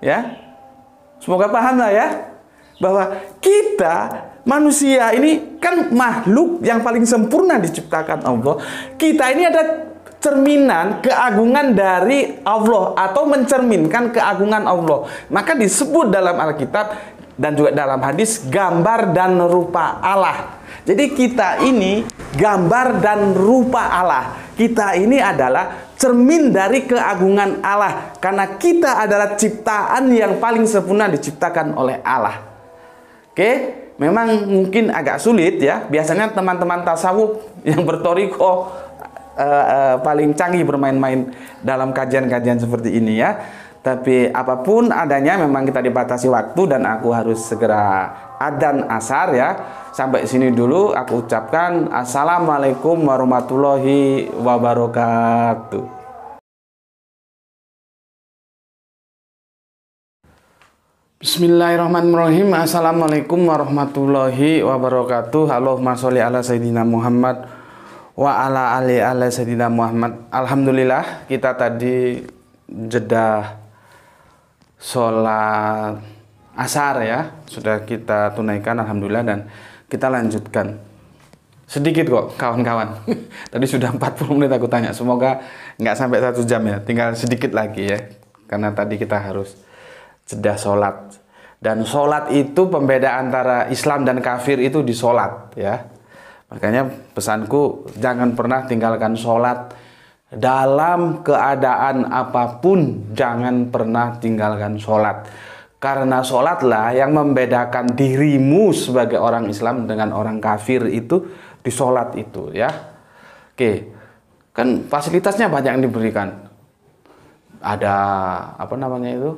Ya, Semoga paham lah ya bahwa kita manusia ini kan makhluk yang paling sempurna diciptakan Allah. Kita ini ada cerminan keagungan dari Allah atau mencerminkan keagungan Allah. Maka disebut dalam Alkitab dan juga dalam hadis gambar dan rupa Allah. Jadi kita ini gambar dan rupa Allah. Kita ini adalah cermin dari keagungan Allah karena kita adalah ciptaan yang paling sempurna diciptakan oleh Allah. Oke, memang mungkin agak sulit ya. Biasanya teman-teman tasawuf yang bertoriko Uh, uh, paling canggih bermain-main dalam kajian-kajian seperti ini ya. Tapi apapun adanya memang kita dibatasi waktu dan aku harus segera adan asar ya. Sampai sini dulu aku ucapkan assalamualaikum warahmatullahi wabarakatuh. Bismillahirrahmanirrahim Assalamualaikum warahmatullahi wabarakatuh Allahumma sholli ala Sayyidina Muhammad Wa ala ali ala Sayyidina Muhammad Alhamdulillah kita tadi jeda sholat asar ya sudah kita tunaikan alhamdulillah dan kita lanjutkan sedikit kok kawan-kawan (laughs) tadi sudah 40 menit aku tanya semoga nggak sampai satu jam ya tinggal sedikit lagi ya karena tadi kita harus jeda sholat dan sholat itu pembeda antara Islam dan kafir itu di sholat ya makanya pesanku jangan pernah tinggalkan sholat dalam keadaan apapun jangan pernah tinggalkan sholat. Karena sholatlah yang membedakan dirimu sebagai orang Islam dengan orang kafir itu di sholat itu ya. Oke, kan fasilitasnya banyak yang diberikan. Ada apa namanya itu?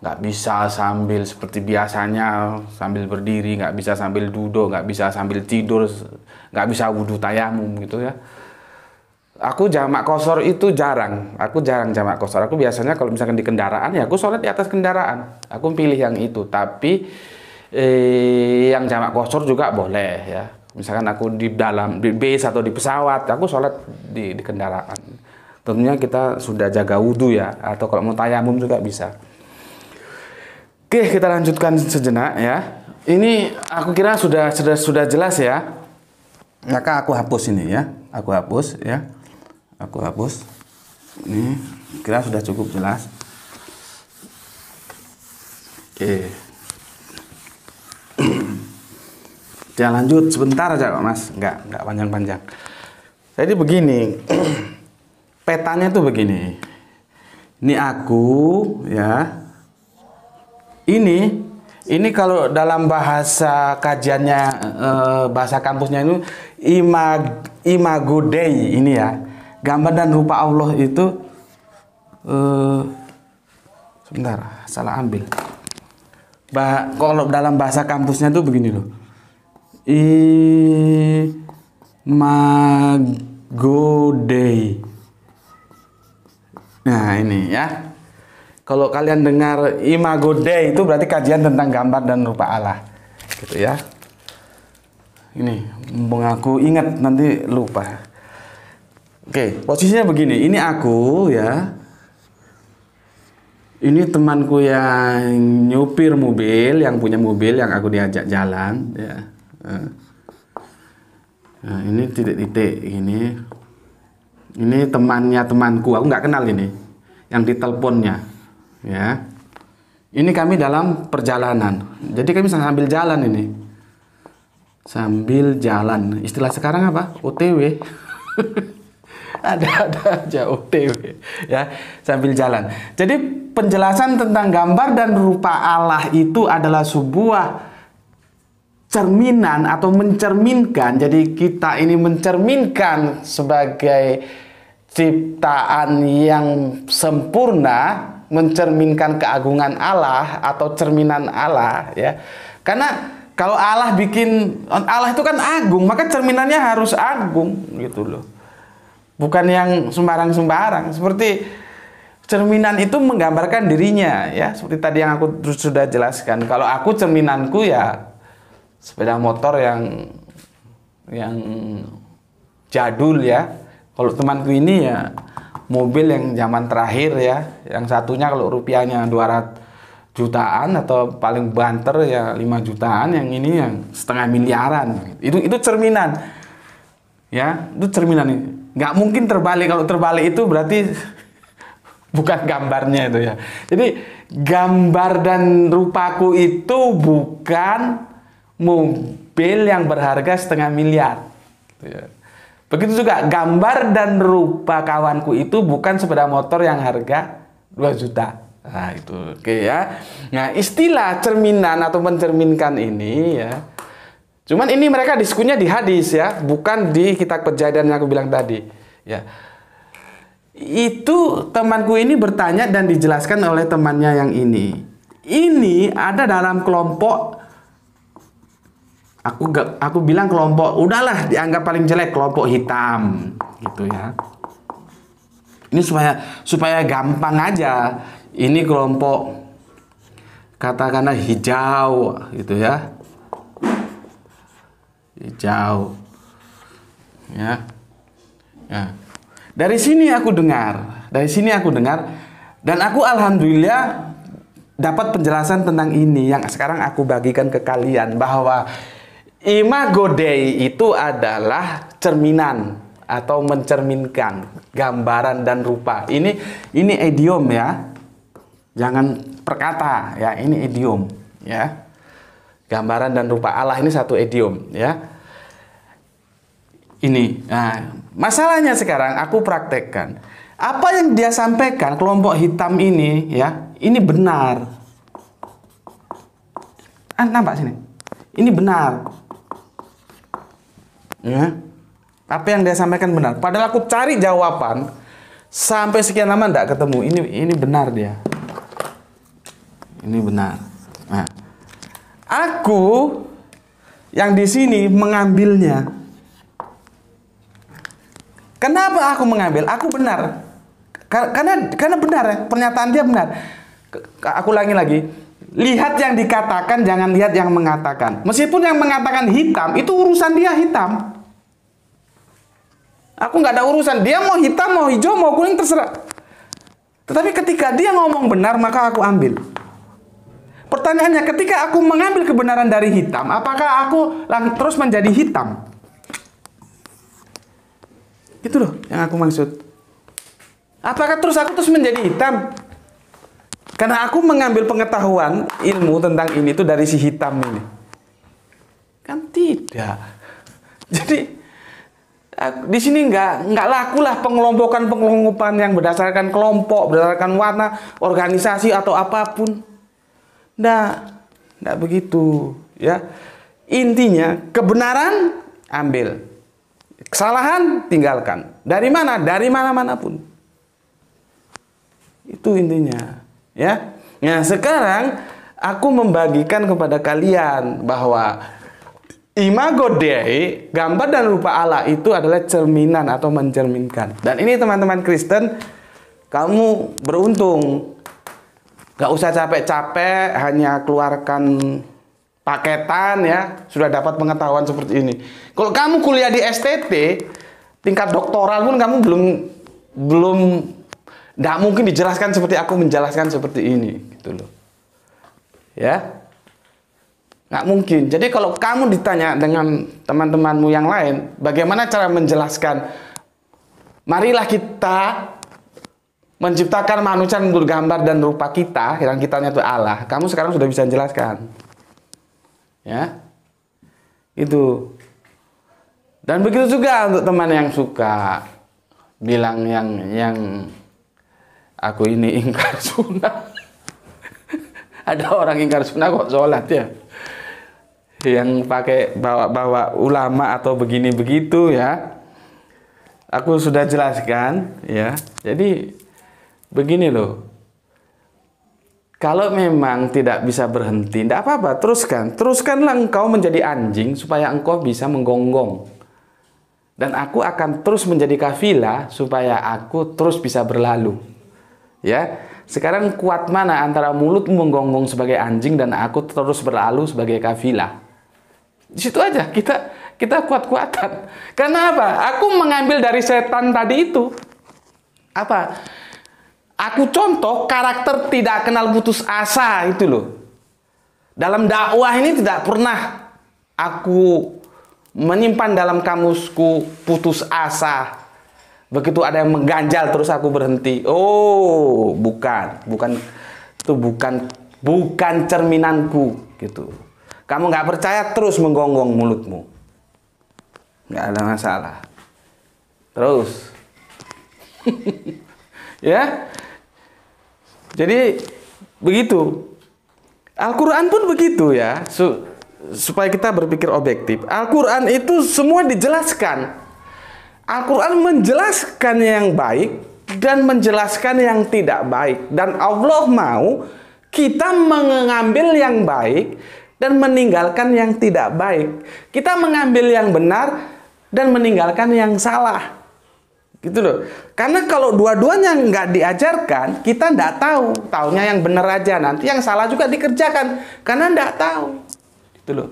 Nggak bisa sambil seperti biasanya sambil berdiri, nggak bisa sambil duduk, nggak bisa sambil tidur, nggak bisa wudhu tayamum gitu ya Aku jamak kosor itu jarang. Aku jarang jamak kosor. Aku biasanya kalau misalkan di kendaraan ya aku sholat di atas kendaraan. Aku pilih yang itu. Tapi eh, yang jamak kosor juga boleh ya. Misalkan aku di dalam di base atau di pesawat, aku sholat di, di kendaraan. Tentunya kita sudah jaga wudhu ya. Atau kalau mau tayamum juga bisa. Oke, kita lanjutkan sejenak ya. Ini aku kira sudah sudah sudah jelas ya. Maka aku hapus ini ya. Aku hapus ya aku hapus ini kira sudah cukup jelas oke kita (clears throat) lanjut sebentar aja kok mas Enggak, enggak panjang-panjang jadi begini (clears throat) petanya tuh begini ini aku ya ini ini kalau dalam bahasa kajiannya eh, eh, bahasa kampusnya itu imag, imago dei ini ya gambar dan rupa Allah itu eh, sebentar salah ambil bah kalau dalam bahasa kampusnya tuh begini loh imagodei nah ini ya kalau kalian dengar imagodei itu berarti kajian tentang gambar dan rupa Allah gitu ya ini mengaku ingat nanti lupa Oke, posisinya begini. Ini aku ya. Ini temanku yang nyupir mobil, yang punya mobil yang aku diajak jalan ya. Eh. Nah, ini titik-titik ini. Ini temannya temanku, aku nggak kenal ini. Yang diteleponnya ya. Ini kami dalam perjalanan. Jadi kami sambil jalan ini. Sambil jalan. Istilah sekarang apa? OTW ada ada aja OTW ya sambil jalan. Jadi penjelasan tentang gambar dan rupa Allah itu adalah sebuah cerminan atau mencerminkan. Jadi kita ini mencerminkan sebagai ciptaan yang sempurna mencerminkan keagungan Allah atau cerminan Allah ya. Karena kalau Allah bikin Allah itu kan agung, maka cerminannya harus agung gitu loh bukan yang sembarang-sembarang seperti cerminan itu menggambarkan dirinya ya seperti tadi yang aku sudah jelaskan kalau aku cerminanku ya sepeda motor yang yang jadul ya kalau temanku ini ya mobil yang zaman terakhir ya yang satunya kalau rupiahnya 200 jutaan atau paling banter ya 5 jutaan yang ini yang setengah miliaran itu itu cerminan ya itu cerminan ini nggak mungkin terbalik kalau terbalik itu berarti bukan gambarnya itu ya jadi gambar dan rupaku itu bukan mobil yang berharga setengah miliar gitu ya. begitu juga gambar dan rupa kawanku itu bukan sepeda motor yang harga 2 juta nah itu oke okay, ya nah istilah cerminan atau mencerminkan ini ya Cuman ini mereka diskunya di hadis ya, bukan di kitab kejadian yang aku bilang tadi. Ya. Itu temanku ini bertanya dan dijelaskan oleh temannya yang ini. Ini ada dalam kelompok aku gak, aku bilang kelompok udahlah dianggap paling jelek kelompok hitam gitu ya. Ini supaya supaya gampang aja. Ini kelompok katakanlah hijau gitu ya jauh ya ya dari sini aku dengar dari sini aku dengar dan aku alhamdulillah dapat penjelasan tentang ini yang sekarang aku bagikan ke kalian bahwa imago Dei itu adalah cerminan atau mencerminkan gambaran dan rupa. Ini ini idiom ya. Jangan perkata ya, ini idiom ya. Gambaran dan rupa Allah ini satu idiom ya. Ini. Nah, masalahnya sekarang aku praktekkan. Apa yang dia sampaikan kelompok hitam ini ya, ini benar. Ah, nampak sini. Ini benar. Ya. Apa yang dia sampaikan benar. Padahal aku cari jawaban sampai sekian lama tidak ketemu. Ini ini benar dia. Ini benar. Aku yang di sini mengambilnya. Kenapa aku mengambil? Aku benar. Karena karena benar ya, pernyataan dia benar. Aku lagi lagi. Lihat yang dikatakan, jangan lihat yang mengatakan. Meskipun yang mengatakan hitam, itu urusan dia hitam. Aku nggak ada urusan. Dia mau hitam, mau hijau, mau kuning terserah. Tetapi ketika dia ngomong benar, maka aku ambil. Pertanyaannya, ketika aku mengambil kebenaran dari hitam, apakah aku terus menjadi hitam? Itu loh yang aku maksud. Apakah terus aku terus menjadi hitam? Karena aku mengambil pengetahuan ilmu tentang ini itu dari si hitam ini. Kan tidak. (laughs) Jadi di sini nggak nggak laku lah pengelompokan pengelompokan yang berdasarkan kelompok, berdasarkan warna, organisasi atau apapun. Nggak, tidak begitu. Ya, intinya kebenaran ambil, kesalahan tinggalkan. Dari mana? Dari mana manapun. Itu intinya. Ya. Nah sekarang aku membagikan kepada kalian bahwa imago Dei, gambar dan rupa Allah itu adalah cerminan atau mencerminkan. Dan ini teman-teman Kristen, kamu beruntung gak usah capek-capek hanya keluarkan paketan ya sudah dapat pengetahuan seperti ini kalau kamu kuliah di STT tingkat doktoral pun kamu belum belum nggak mungkin dijelaskan seperti aku menjelaskan seperti ini gitu loh ya nggak mungkin jadi kalau kamu ditanya dengan teman-temanmu yang lain bagaimana cara menjelaskan marilah kita menciptakan manusia menurut gambar dan rupa kita, yang kitanya itu Allah. Kamu sekarang sudah bisa jelaskan. Ya. Itu. Dan begitu juga untuk teman yang suka bilang yang yang aku ini ingkar sunnah. (laughs) Ada orang ingkar sunnah kok sholat ya. Yang pakai bawa-bawa ulama atau begini begitu ya. Aku sudah jelaskan ya. Jadi begini loh. Kalau memang tidak bisa berhenti, tidak apa-apa, teruskan. Teruskanlah engkau menjadi anjing supaya engkau bisa menggonggong. Dan aku akan terus menjadi kafilah supaya aku terus bisa berlalu. Ya, sekarang kuat mana antara mulut menggonggong sebagai anjing dan aku terus berlalu sebagai kafilah? Di situ aja kita kita kuat-kuatan. Karena apa? Aku mengambil dari setan tadi itu. Apa? Aku contoh karakter tidak kenal putus asa itu loh. Dalam dakwah ini tidak pernah aku menyimpan dalam kamusku putus asa. Begitu ada yang mengganjal terus aku berhenti. Oh, bukan, bukan itu bukan bukan cerminanku gitu. Kamu nggak percaya terus menggonggong mulutmu. Nggak ada masalah. Terus. (laughs) ya jadi begitu. Al-Qur'an pun begitu ya. Su supaya kita berpikir objektif. Al-Qur'an itu semua dijelaskan. Al-Qur'an menjelaskan yang baik dan menjelaskan yang tidak baik dan Allah mau kita mengambil yang baik dan meninggalkan yang tidak baik. Kita mengambil yang benar dan meninggalkan yang salah. Gitu loh. Karena kalau dua-duanya nggak diajarkan, kita nggak tahu. Taunya yang benar aja. Nanti yang salah juga dikerjakan. Karena nggak tahu. Gitu loh.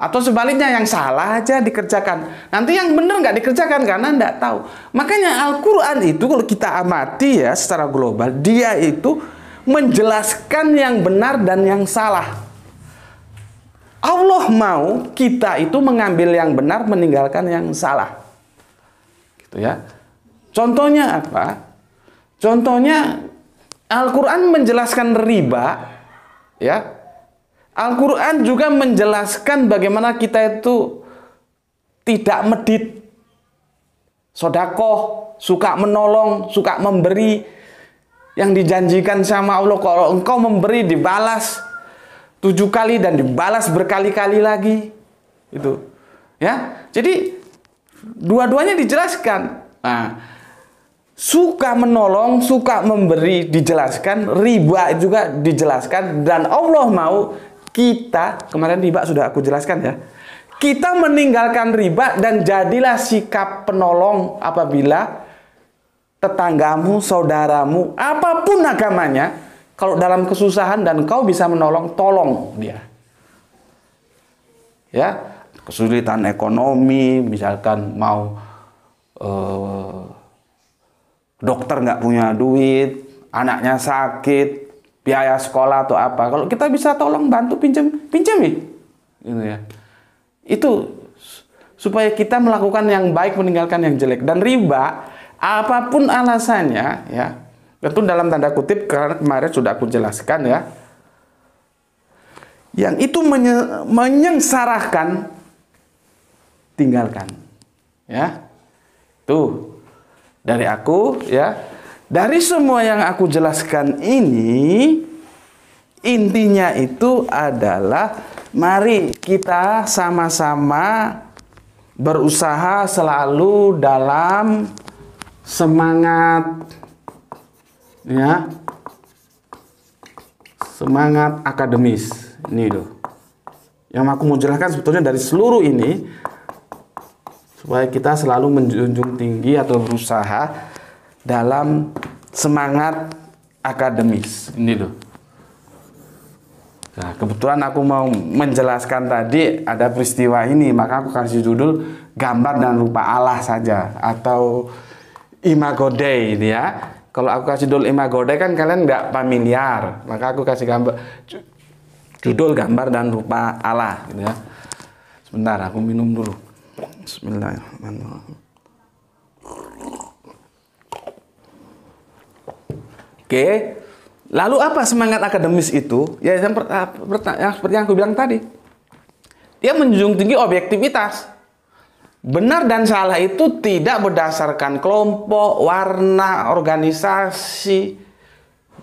Atau sebaliknya yang salah aja dikerjakan. Nanti yang benar nggak dikerjakan karena nggak tahu. Makanya Al-Quran itu kalau kita amati ya secara global, dia itu menjelaskan yang benar dan yang salah. Allah mau kita itu mengambil yang benar, meninggalkan yang salah. Gitu ya. Contohnya apa? Contohnya Al-Qur'an menjelaskan riba ya. Al-Qur'an juga menjelaskan bagaimana kita itu tidak medit. Sodakoh, suka menolong, suka memberi, yang dijanjikan sama Allah kalau engkau memberi dibalas tujuh kali dan dibalas berkali-kali lagi itu ya jadi dua-duanya dijelaskan nah suka menolong, suka memberi dijelaskan, riba juga dijelaskan dan Allah mau kita kemarin riba sudah aku jelaskan ya. Kita meninggalkan riba dan jadilah sikap penolong apabila tetanggamu, saudaramu, apapun agamanya, kalau dalam kesusahan dan kau bisa menolong, tolong dia. Ya, kesulitan ekonomi, misalkan mau eh, dokter nggak punya duit, anaknya sakit, biaya sekolah atau apa. Kalau kita bisa tolong bantu pinjam, pinjam ya. Gitu ya. Itu supaya kita melakukan yang baik meninggalkan yang jelek. Dan riba apapun alasannya ya. tentu dalam tanda kutip karena kemarin sudah aku jelaskan ya. Yang itu menye menyengsarakan tinggalkan. Ya. Tuh, dari aku ya. Dari semua yang aku jelaskan ini intinya itu adalah mari kita sama-sama berusaha selalu dalam semangat ya semangat akademis ini loh yang aku mau jelaskan sebetulnya dari seluruh ini supaya kita selalu menjunjung tinggi atau berusaha dalam semangat akademis ini loh nah kebetulan aku mau menjelaskan tadi ada peristiwa ini maka aku kasih judul gambar dan rupa Allah saja atau imago Day ini ya kalau aku kasih judul imago Day kan kalian nggak familiar maka aku kasih gambar judul gambar dan rupa Allah gitu ya sebentar aku minum dulu Bismillahirrahmanirrahim. Oke. Lalu apa semangat akademis itu? Ya yang, yang seperti yang aku bilang tadi. Dia menjunjung tinggi objektivitas. Benar dan salah itu tidak berdasarkan kelompok, warna, organisasi,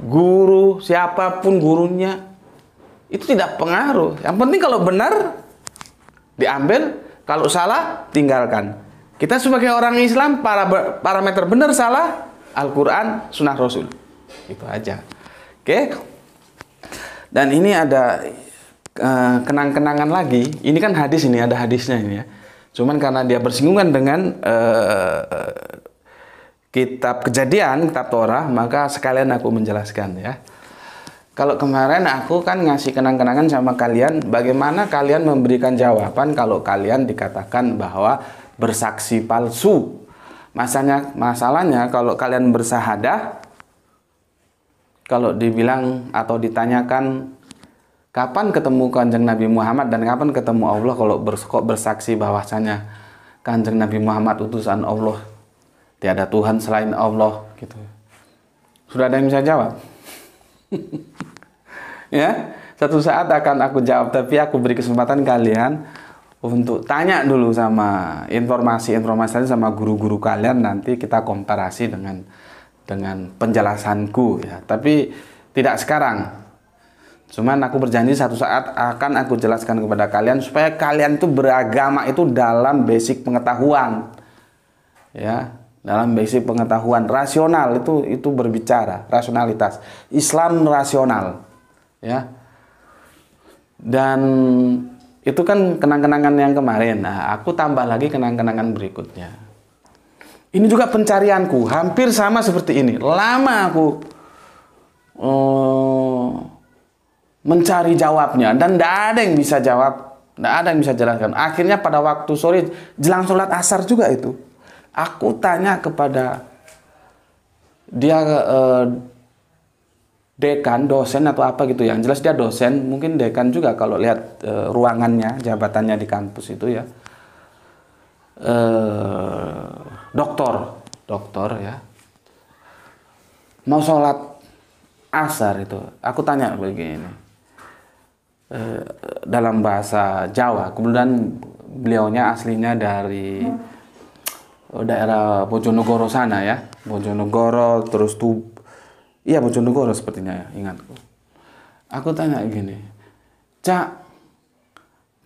guru, siapapun gurunya. Itu tidak pengaruh. Yang penting kalau benar diambil, kalau salah, tinggalkan. Kita sebagai orang Islam, para parameter benar salah, Al-Quran, Sunnah Rasul. Itu aja. Oke. Dan ini ada eh, kenang-kenangan lagi. Ini kan hadis ini, ada hadisnya ini ya. Cuman karena dia bersinggungan dengan eh, kitab kejadian, kitab Torah, maka sekalian aku menjelaskan ya. Kalau kemarin aku kan ngasih kenang-kenangan sama kalian, bagaimana kalian memberikan jawaban kalau kalian dikatakan bahwa bersaksi palsu. Masanya masalahnya kalau kalian bersahadah, kalau dibilang atau ditanyakan kapan ketemu kanjeng Nabi Muhammad dan kapan ketemu Allah kalau bersaksi bahwasanya kanjeng Nabi Muhammad utusan Allah, tiada Tuhan selain Allah gitu. Sudah ada yang bisa jawab? (laughs) ya, satu saat akan aku jawab, tapi aku beri kesempatan kalian untuk tanya dulu sama informasi-informasi sama guru-guru kalian nanti kita komparasi dengan dengan penjelasanku ya. Tapi tidak sekarang. Cuman aku berjanji satu saat akan aku jelaskan kepada kalian supaya kalian itu beragama itu dalam basic pengetahuan. Ya, dalam basic pengetahuan rasional itu itu berbicara rasionalitas Islam rasional ya dan itu kan kenang-kenangan yang kemarin nah aku tambah lagi kenang-kenangan berikutnya ini juga pencarianku hampir sama seperti ini lama aku uh, mencari jawabnya dan tidak ada yang bisa jawab tidak ada yang bisa jelaskan akhirnya pada waktu sore jelang sholat asar juga itu Aku tanya kepada dia eh, dekan, dosen atau apa gitu ya. Yang jelas dia dosen, mungkin dekan juga kalau lihat uh, ruangannya, jabatannya di kampus itu ya. uh, doktor, doktor ya. Mau sholat asar itu, aku tanya begini. uh, dalam bahasa Jawa, kemudian beliaunya aslinya dari hmm. Oh, daerah Bojonegoro sana ya Bojonegoro terus tuh iya Bojonegoro sepertinya ya ingatku aku tanya gini cak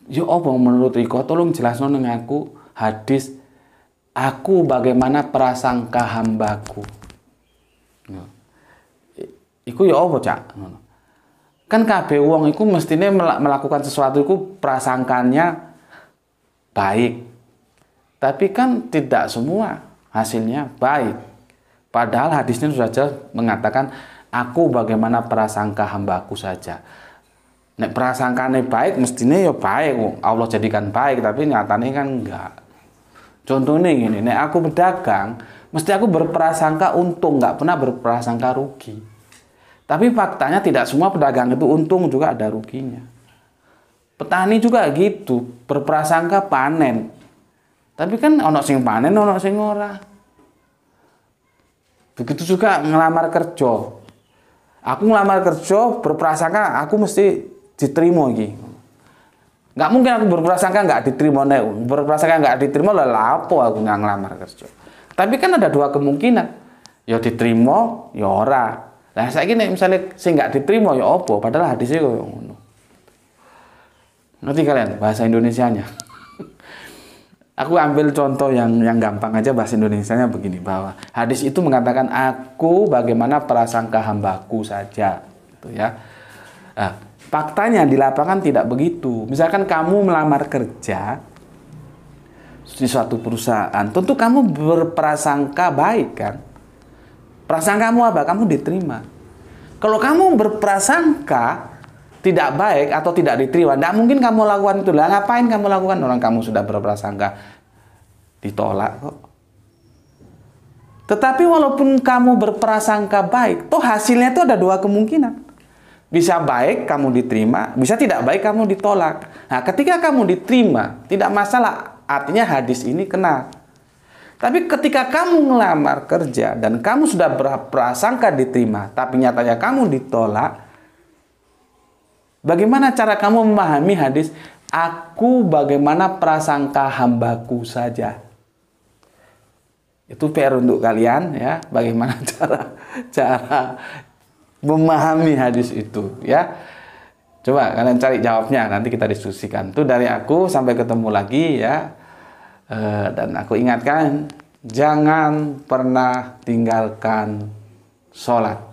yuk apa menurut Iko tolong jelasin dengan aku hadis aku bagaimana prasangka hambaku Iku ya apa cak? Kan kabeh wong iku mestinya melakukan sesuatu iku prasangkanya baik. Tapi kan tidak semua hasilnya baik. Padahal hadisnya sudah jelas mengatakan, aku bagaimana prasangka hambaku saja. Nek prasangkane baik mestinya ya baik Allah jadikan baik tapi nyatanya kan enggak. Contohnya gini, nek aku berdagang mesti aku berprasangka untung, enggak pernah berprasangka rugi. Tapi faktanya tidak semua pedagang itu untung juga ada ruginya. Petani juga gitu, berprasangka panen, tapi kan ono sing panen, ono sing ora. Begitu juga ngelamar kerja. Aku ngelamar kerja berprasangka aku mesti diterima lagi. Nggak mungkin aku berprasangka nggak diterima nek. Berprasangka nggak diterima lah lapo aku nggak ngelamar kerja. Tapi kan ada dua kemungkinan. Ya diterima, ya ora. Lah saya nek misalnya sing nggak diterima ya opo. Padahal hadisnya koyo ngono. Nanti kalian bahasa Indonesianya? Aku ambil contoh yang yang gampang aja bahasa nya begini bahwa hadis itu mengatakan aku bagaimana prasangka hambaku saja, gitu ya. Nah, faktanya di lapangan tidak begitu. Misalkan kamu melamar kerja di suatu perusahaan, tentu kamu berprasangka baik kan? Prasangkamu apa? Kamu diterima. Kalau kamu berprasangka tidak baik atau tidak diterima, tidak mungkin kamu lakukan itu. Lah ngapain kamu lakukan? Orang kamu sudah berprasangka ditolak kok. Tetapi walaupun kamu berprasangka baik, toh hasilnya itu ada dua kemungkinan. Bisa baik kamu diterima, bisa tidak baik kamu ditolak. Nah, ketika kamu diterima, tidak masalah, artinya hadis ini kena. Tapi ketika kamu ngelamar kerja dan kamu sudah berprasangka diterima, tapi nyatanya kamu ditolak, Bagaimana cara kamu memahami hadis aku bagaimana prasangka hambaku saja? Itu PR untuk kalian ya, bagaimana (laughs) cara cara memahami hadis itu ya. Coba kalian cari jawabnya, nanti kita diskusikan. Itu dari aku sampai ketemu lagi ya. E, dan aku ingatkan jangan pernah tinggalkan sholat.